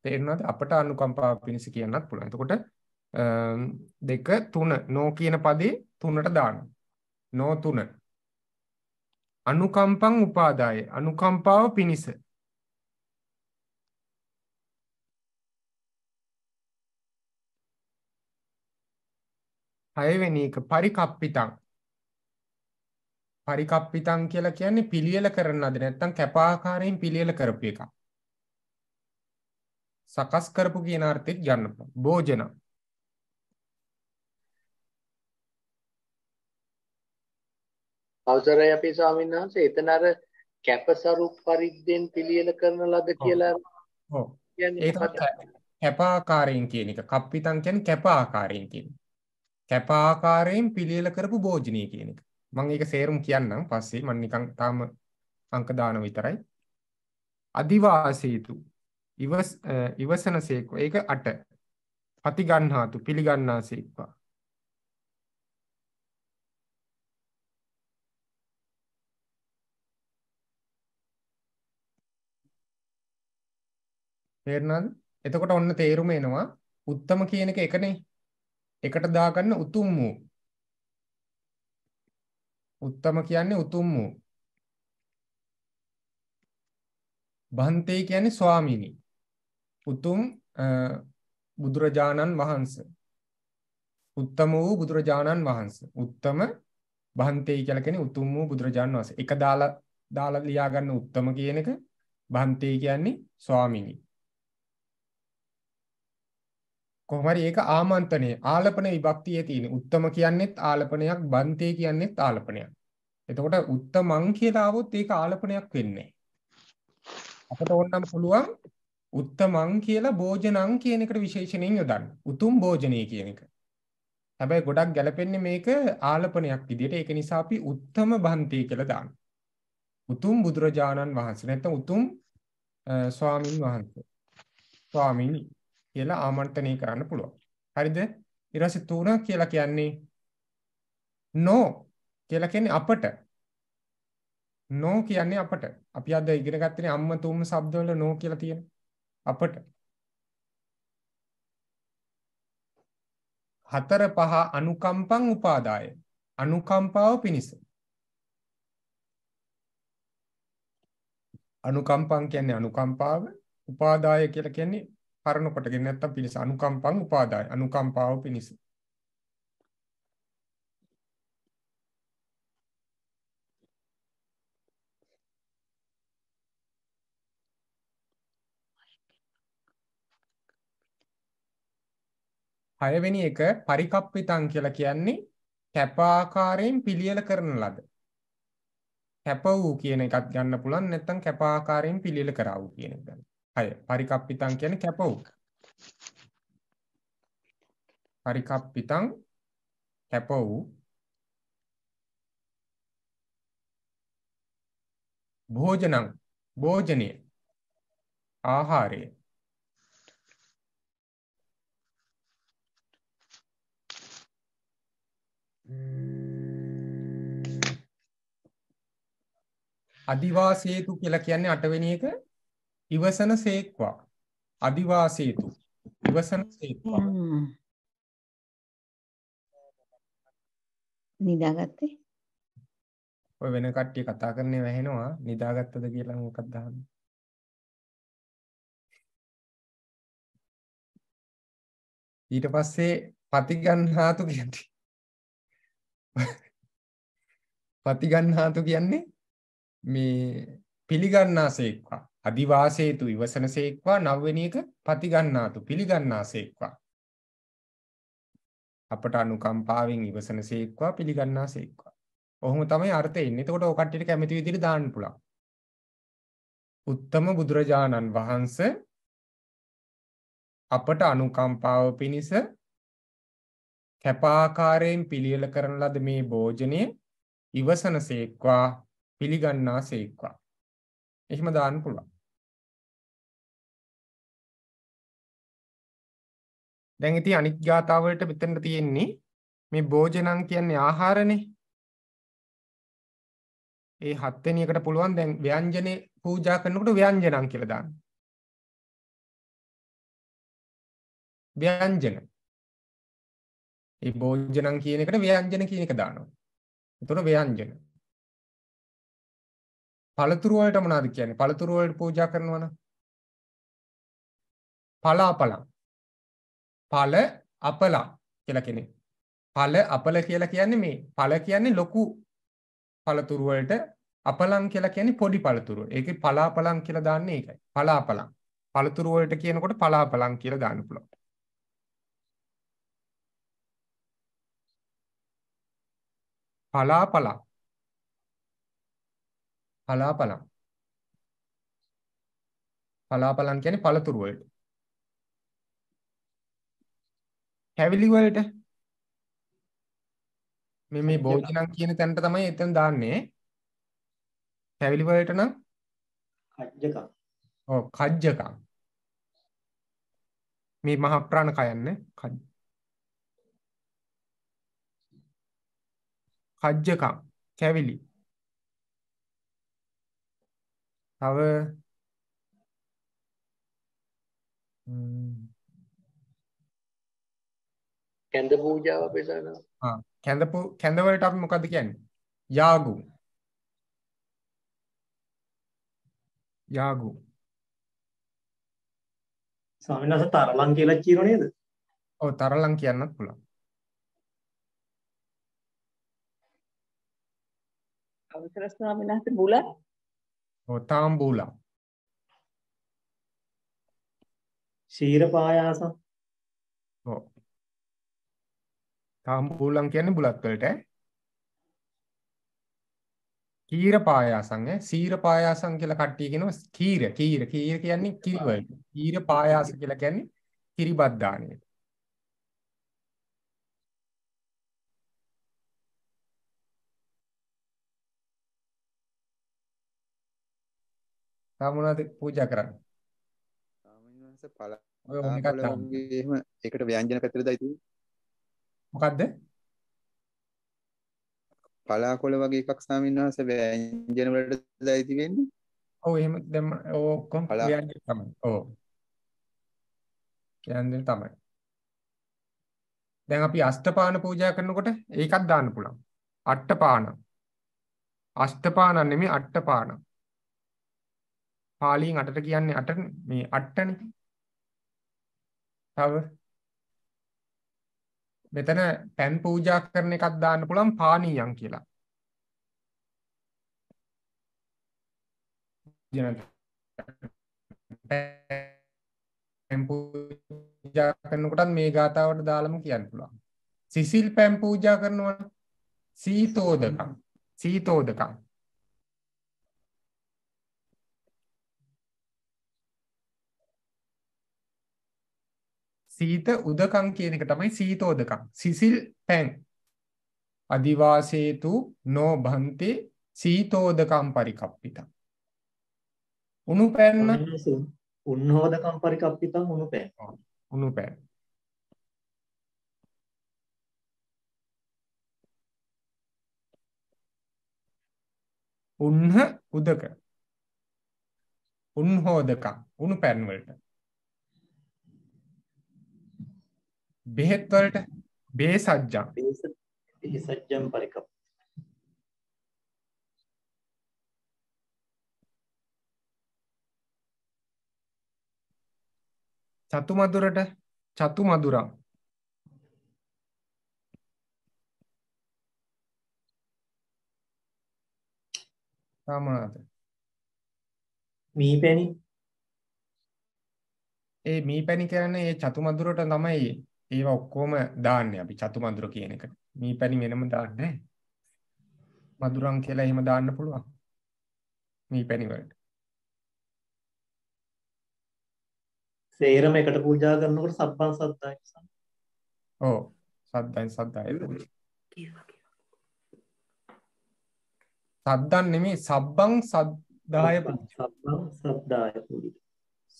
තේරෙනවද අපට අනුකම්පාව පිණිස කියන්නත් පුළුවන්. එතකොට දෙක තුන නෝ කියන පදේ තුනට දාන්න. නෝ තුන. අනුකම්පං උපාදාය අනුකම්පාව පිණිස හයවෙනි එක පරිකප්පිතං පරිකප්පිතං කියලා කියන්නේ පිළියෙල කරන අද නැත්තම් කැපාකාරයෙන් පිළියෙල කරපු එකක් සකස් කරපු කියන අර්ථෙත් ගන්න භෝජන අවසරයි අපි ස්වාමීන් වහන්සේ එතන අර කැපසරු පරිද්දෙන් පිළියෙල කරන ලද කියලා ඔව් කැපාකාරයෙන් කියන එක කප්පිතං කියන්නේ කැපාකාරයෙන් කියන කැපාකාරයෙන් පිළියෙල කරපු භෝජනීය කියන එක මම ඒක සේරුම් කියන්නම් පස්සේ මම නිකන් තාම අංක දාන විතරයි අදිවාසීතු ඉවස ඉවසනසේකෝ. ඒක 8. පතිගන්හාතු පිළිගන්නාසේක්වා. තේරෙනවද? එතකොට ඔන්න තේරුම එනවා. උත්තම කියන එක එකනේ. එකට දාගන්න උතුම් වූ. උත්තම කියන්නේ උතුම් වූ. බන්තේ කියන්නේ ස්වාමිනී. උතුම් බුදුරජාණන් වහන්ස උත්තම වූ බුදුරජාණන් වහන්ස උත්තම බන්තේ කියලා කියන්නේ උතුම් වූ බුදුරජාණන් වහන්සේ එක දාලා දාලා ලියා ගන්න උත්තම කියන එක බන්තේ කියන්නේ ස්වාමිනී කොහොම හරි ඒක ආමන්ත්‍රණය ආලපන විභක්තියේ තියෙන උත්තම කියන්නේත් ආලපනයක් බන්තේ කියන්නේත් ආලපනයක් එතකොට උත්තමං කියලා આવොත් ඒක ආලපනයක් වෙන්නේ අපට ඕනනම් පුළුවන් උත්තමං කියලා භෝජනං කියන එකට විශේෂණයෙන් යොදන්න. උතුම් භෝජනේ කියන එක. හැබැයි ගොඩක් ගැලපෙන්නේ මේක ආලපනයක් විදියට. ඒක නිසා අපි උත්තම බන්ති කියලා දාන්න. උතුම් බුදුරජාණන් වහන්සේ නැත්නම් උතුම් ස්වාමින් වහන්සේ. ස්වාමිනි කියලා ආමන්ත්‍රණය කරන්න පුළුවන්. හරිද? ඊට පස්සේ තුන කියලා කියන්නේ නෝ කියලා කියන්නේ අපට නෝ කියන්නේ අපට අපි අද ඉගෙන ගත්තනේ අම්ම තුම්ම શબ્දවල නෝ කියලා තියෙන. අපට හතර පහ අනුකම්පං උපාදාය අනුකම්පාව පිණිස අනුකම්පං කියන්නේ අනුකම්පාව උපාදාය කියලා කියන්නේ පරණ කොටගෙන නැත්තම් පිණිස අනුකම්පං උපාදාය අනුකම්පාව පිණිස හයවෙනි එක පරිකප්පිතං කියලා කියන්නේ කැපාකාරයෙන් පිළියෙල කරන ලද. කැප වූ කියන එකත් ගන්න පුළුවන් නැත්නම් කැපාකාරයෙන් පිළියෙල කරා වූ කියන එක ගන්න. හය පරිකප්පිතං කියන්නේ කැප වූ. පරිකප්පිතං කැප වූ භෝජනං භෝජනීය ආහාරය අදිවාසේතු කියලා කියන්නේ අටවෙනි එක ඉවසන සේක්වා අදිවාසේතු ඉවසන සේක්වා නිදාගත්තේ ඔය වෙන කට්ටිය කතා කරන්නේ වැහෙනවා නිදාගත්තද කියලා මොකක්ද දාන්නේ ඊට පස්සේ පතිගන්හාතු කියන්නේ පතිගන්හාතු කියන්නේ මේ පිළිගන්නාසේක්වා අදිවාසේතු ඉවසනසේක්වා නවවෙනි එක පතිගන්නාතු පිළිගන්නාසේක්වා අපට අනුකම්පාවෙන් ඉවසනසේක්වා පිළිගන්නාසේක්වා ඔහොම තමයි අර්ථය එන්නේ එතකොට ඔය කට්ටියට කැමති විදිහට දාන්න පුළුවන් උත්තම බුදුරජාණන් වහන්සේ අපට අනුකම්පාව පිණිස කැපාකාරයෙන් පිළියෙල කරන ලද මේ භෝජනය ඉවසනසේක්වා පිළිගන්නාසේක්වා. එහෙම දාන්න පුළුවන්. දැන් ඉතින් අනිත් ගාථා වලට මෙතන තියෙන්නේ මේ භෝජනං කියන්නේ ආහාරනේ. ඒ හත්වෙනි එකට පුළුවන් දැන් ව්‍යංජනේ පූජා කරනකොට ව්‍යංජනං කියලා දාන්න. ව්‍යංජන. ඒ භෝජනං කියන එකට ව්‍යංජන කියන එක දානවා. ඒතකොට ව්‍යංජන. පළතුරු වලට මොනවද කියන්නේ? පළතුරු වලට පූජා කරනවනම් පලාපලම්. පල අපලම් කියලා කෙනෙක්. පල අපල කියලා කියන්නේ මේ පල කියන්නේ ලොකු පළතුරු වලට අපලම් කියලා කියන්නේ පොඩි පළතුරු. ඒකේ පලාපලම් කියලා දාන්නේ ඒකයි. පලාපලම්. පළතුරු වලට කියනකොට පලාපලම් කියලා දාන්න පුළුවන්. පලාපලම් පලාපලම්. පලාපලම් කියන්නේ පළතුරු වලට. හැවිලි වලට මේ මේ භෝජනම් කියන තැනට තමයි එතන දාන්නේ. හැවිලි වලට නම් කජ්ජකම්. ඔව් කජ්ජකම්. මේ මහා ප්‍රාණ කයන්නේ කජ්ජ කජ්ජකම් කැවිලි තව කැඳ පූජාව අපේ සානවා. ආ කැඳ කැඳ වලට අපි මොකද්ද කියන්නේ? යාගු. යාගු. ස්වාමීන් වහන්සේ තරලම් කියලා කියනෝ නේද? ඔව් තරලම් කියන්නත් පුළුවන්. අවසර ස්වාමීන් වහන්සේ බුලත් තාම්බූලම් ශීරපායාසම් ඔව් තාම්බූලම් කියන්නේ බුලත් වලට කීරපායාසං ඈ සීරපායාසං කියලා කට්ටිය කියනවා කීර කීර කීර කියන්නේ කිරි වලට කීරපායාස කියලා කියන්නේ කිරිබත් දාණයට තා මොනවද පූජා කරන්නේ? ස්වාමීන් වහන්සේ පළ ඔය මොකක්ද? ඒකට ව්‍යංජන පැතිරදයි තියෙන්නේ. මොකද්ද? පලාකොළ වගේ එකක් ස්වාමීන් වහන්සේ ව්‍යංජන වලට දයිති වෙන්නේ. ඔව් එහෙම දැන් ඔක්කොම ව්‍යංජන තමයි. ඔව්. ව්‍යංජන තමයි. දැන් අපි අෂ්ටපාන පූජා කරනකොට ඒකත් දාන්න පුළුවන්. අට්ටපාන. අෂ්ටපාන නෙමෙයි අට්ටපාන. පාලියෙන් අටට කියන්නේ අට මේ අට්ටනේ. තව මෙතන පැන් පූජා කරන එකක් දාන්න පුළුවන් පානීයම් කියලා. පැන් පූජා කරනකොටත් මේ ගාතාවට දාලම කියන්න පුළුවන්. සිසිල් පැන් පූජා කරනවා සීතෝදකම් සීතෝදකම් සීත උදකං කියන එක තමයි සීතෝදකං. සිසිල් පැන්. අදිවාසේතු නෝ භන්තේ සීතෝදකං පරිකප්පිතං. උණු පැන්න උන්නෝදකං පරිකප්පිතං උණු පැන්. උණු පැන්. උන්හ උදක උන්හෝදකං උණු පැන් වලට බෙහෙත් වලට බේසජ්ජම් බේසජ්ජම් පරිකප් චතු මදුරට චතු මදුරම් තමාද මී පැණි ඒ මී පැණි කරන්නේ ඒ චතු මදුරට තමයි ඒවා ඔක්කොම දාන්නේ අපි චතු මధుර කියන එකට. මේ පැණි වෙනම දාන්නේ නැහැ. මధుරම් කියලා එහෙම දාන්න පුළුවන්. මේ පැණි වලට. සේරම එකට පූජා කරනකොට සබ්බන් සද්දායි. ඔව්. සද්දායි සද්දායි. සද්දන් නෙමේ සබ්බං සද්දාය සබ්බං සද්දාය පූජිත.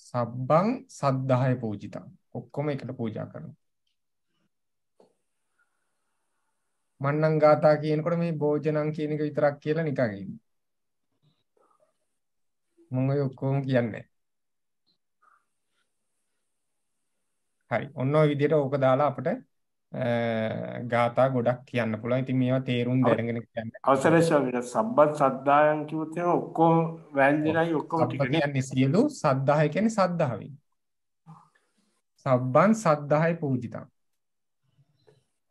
සබ්බං සද්දාය පූජිත. ඔක්කොම එකට පූජා කරනවා. මන්නං ගාථා කියනකොට මේ භෝජනං කියන එක විතරක් කියලා නිකන් ඉන්නේ. මම ඔය ඔක්කොම කියන්නේ. හරි. ඔන්න ඔය විදිහට ඕක දාලා අපිට ගාථා ගොඩක් කියන්න පුළුවන්. ඉතින් මේවා තේරුම් දැනගෙන කියන්න. අවසරයි ස්වාමීනි. සබ්බත් සද්ධායන් කිව්වොත් එහෙනම් ඔක්කොම වැන්දිනයි ඔක්කොම ටික කියන්නේ සියලු සද්ධාය කියන්නේ සද්ධාවෙන්. සබ්බන් සද්ධාය පූජිතං.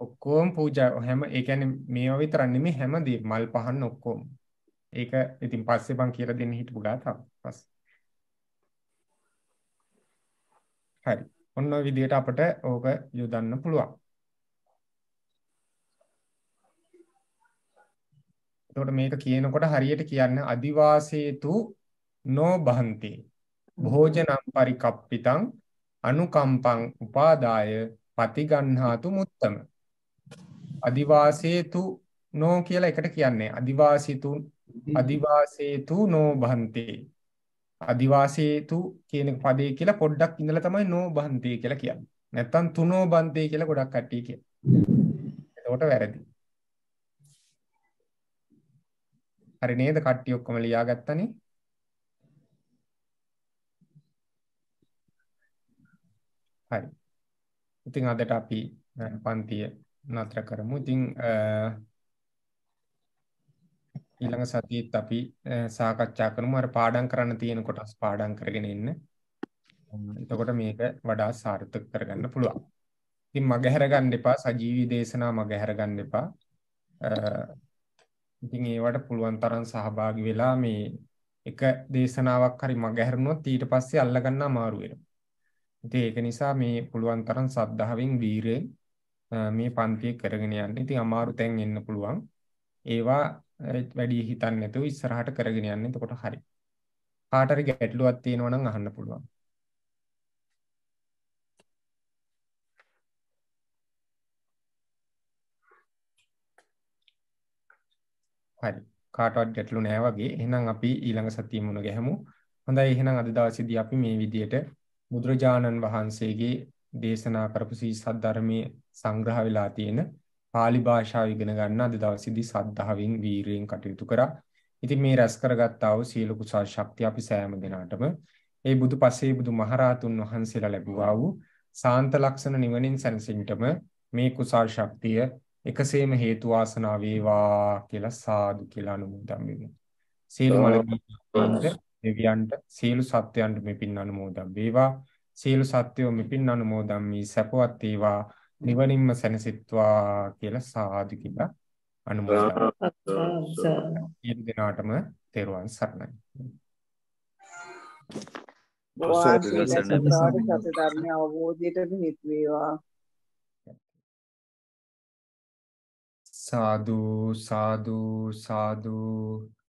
ඔක්කෝම් පූජාව හැම ඒකැන මේ විතරන්නෙම හැමදී මල් පහන් ඔක්කෝම් ඒක ඉතින් පස්සේ බං කියර දෙන්න හිටපු ගාතාව පස් හරි ඔන්න විදියට අපට ඕක යොදන්න පුළුවන් එතකොට මේක කියනකොට හරියට කියන්න අදිවාසේතු නොබහන්ති භෝජනම් පරිකප්පිතං අනුකම්පං උපාදාය පතිගන්හාතු මුත්තම අදිවාසේතු නෝ කියලා එකට කියන්නේ අදිවාසිතු අදිවාසේතු නෝ බහන්තේ අදිවාසේතු කියන පදේ කියලා පොඩ්ඩක් ඉඳලා තමයි නෝ බහන්තේ කියලා කියන්නේ. නැත්තම් තුනෝ බන්තේ කියලා ගොඩක් කට්ටිය කියනවා. එතකොට වැරදි. හරි නේද කට්ටිය ඔක්කොම ලියාගත්තනේ? හරි. ඉතින් අදට අපි පන්තියේ නතර කරමු ඉතිං ඊළඟ සතිත් අපි eh, සාකච්ඡා කරමු අර පාඩම් කරන්න තියෙන කොටස් පාඩම් කරගෙන එන්න එතකොට මේක වඩා සාර්ථක කරගන්න පුළුවන් ඉතින් මගහැර ගන්න එපා සජීවී දේශනා මගහැර ගන්න එපා eh, ඉතින් ඒවට පුළුවන් තරම් සහභාගි වෙලා මේ එක දේශනාවක් හරි මගහැරුණොත් ඊට පස්සේ අල්ලගන්න අමාරු වෙනවා. ඉතින් ඒක නිසා මේ පුළුවන් තරම් සද්ධාවෙන් වීරයෙන් මේ පන්තිය කරගෙන යන්න. ඉතින් අමාරු තැන් එන්න පුළුවන්. ඒවා වැඩි හිතන්නේ නැතුව ඉස්සරහට කරගෙන යන්න. එතකොට හරි. කාට හරි ගැටලුවක් තියෙනවා නම් අහන්න පුළුවන්. හරි. කාටවත් ගැටලු නෑ වගේ. එහෙනම් අපි ඊළඟ සතියේ මුණ ගැහමු. හොඳයි එහෙනම් අද දවසේදී අපි මේ විදියට බුදුරජාණන් වහන්සේගේ දේශනා කරපු සී සද්ධර්මයේ සංග්‍රහ වෙලා තියෙන pāli භාෂාව ඉගෙන ගන්න අද දවසේදී සද්ධාවෙන් වීරයෙන් කටයුතු කරා. ඉතින් මේ රැස් කරගත්තා වූ සීල කුසල් ශක්තිය අපි සෑම දිනාටම ඒ බුදු පසේ බුදු මහරහතුන් වහන්සේලා ලැබුවා වූ සාන්ත ලක්ෂණ නිවනින් සැනසෙන්නටම මේ කුසල් ශක්තිය එකසේම හේතු වාසනා වේවා කියලා සාදු කියලා අනුමෝදන් වෙමු. සීල මලකීන්ට දෙවියන්ට සීල සත්‍යයන්ට මේ පින් අනුමෝදන් වේවා. සියලු සත්වෝ මෙපින් අනුමෝදන් වී සැපවත් වේවා නිවනින්ම සැනසෙත්වා කියලා සාදු කියලා අනුමෝදන්. සියලු දෙනාටම තෙරුවන් සරණයි. වාසී සත්‍ය ධර්ම අවබෝධයට නිත් වේවා. සාදු සාදු සාදු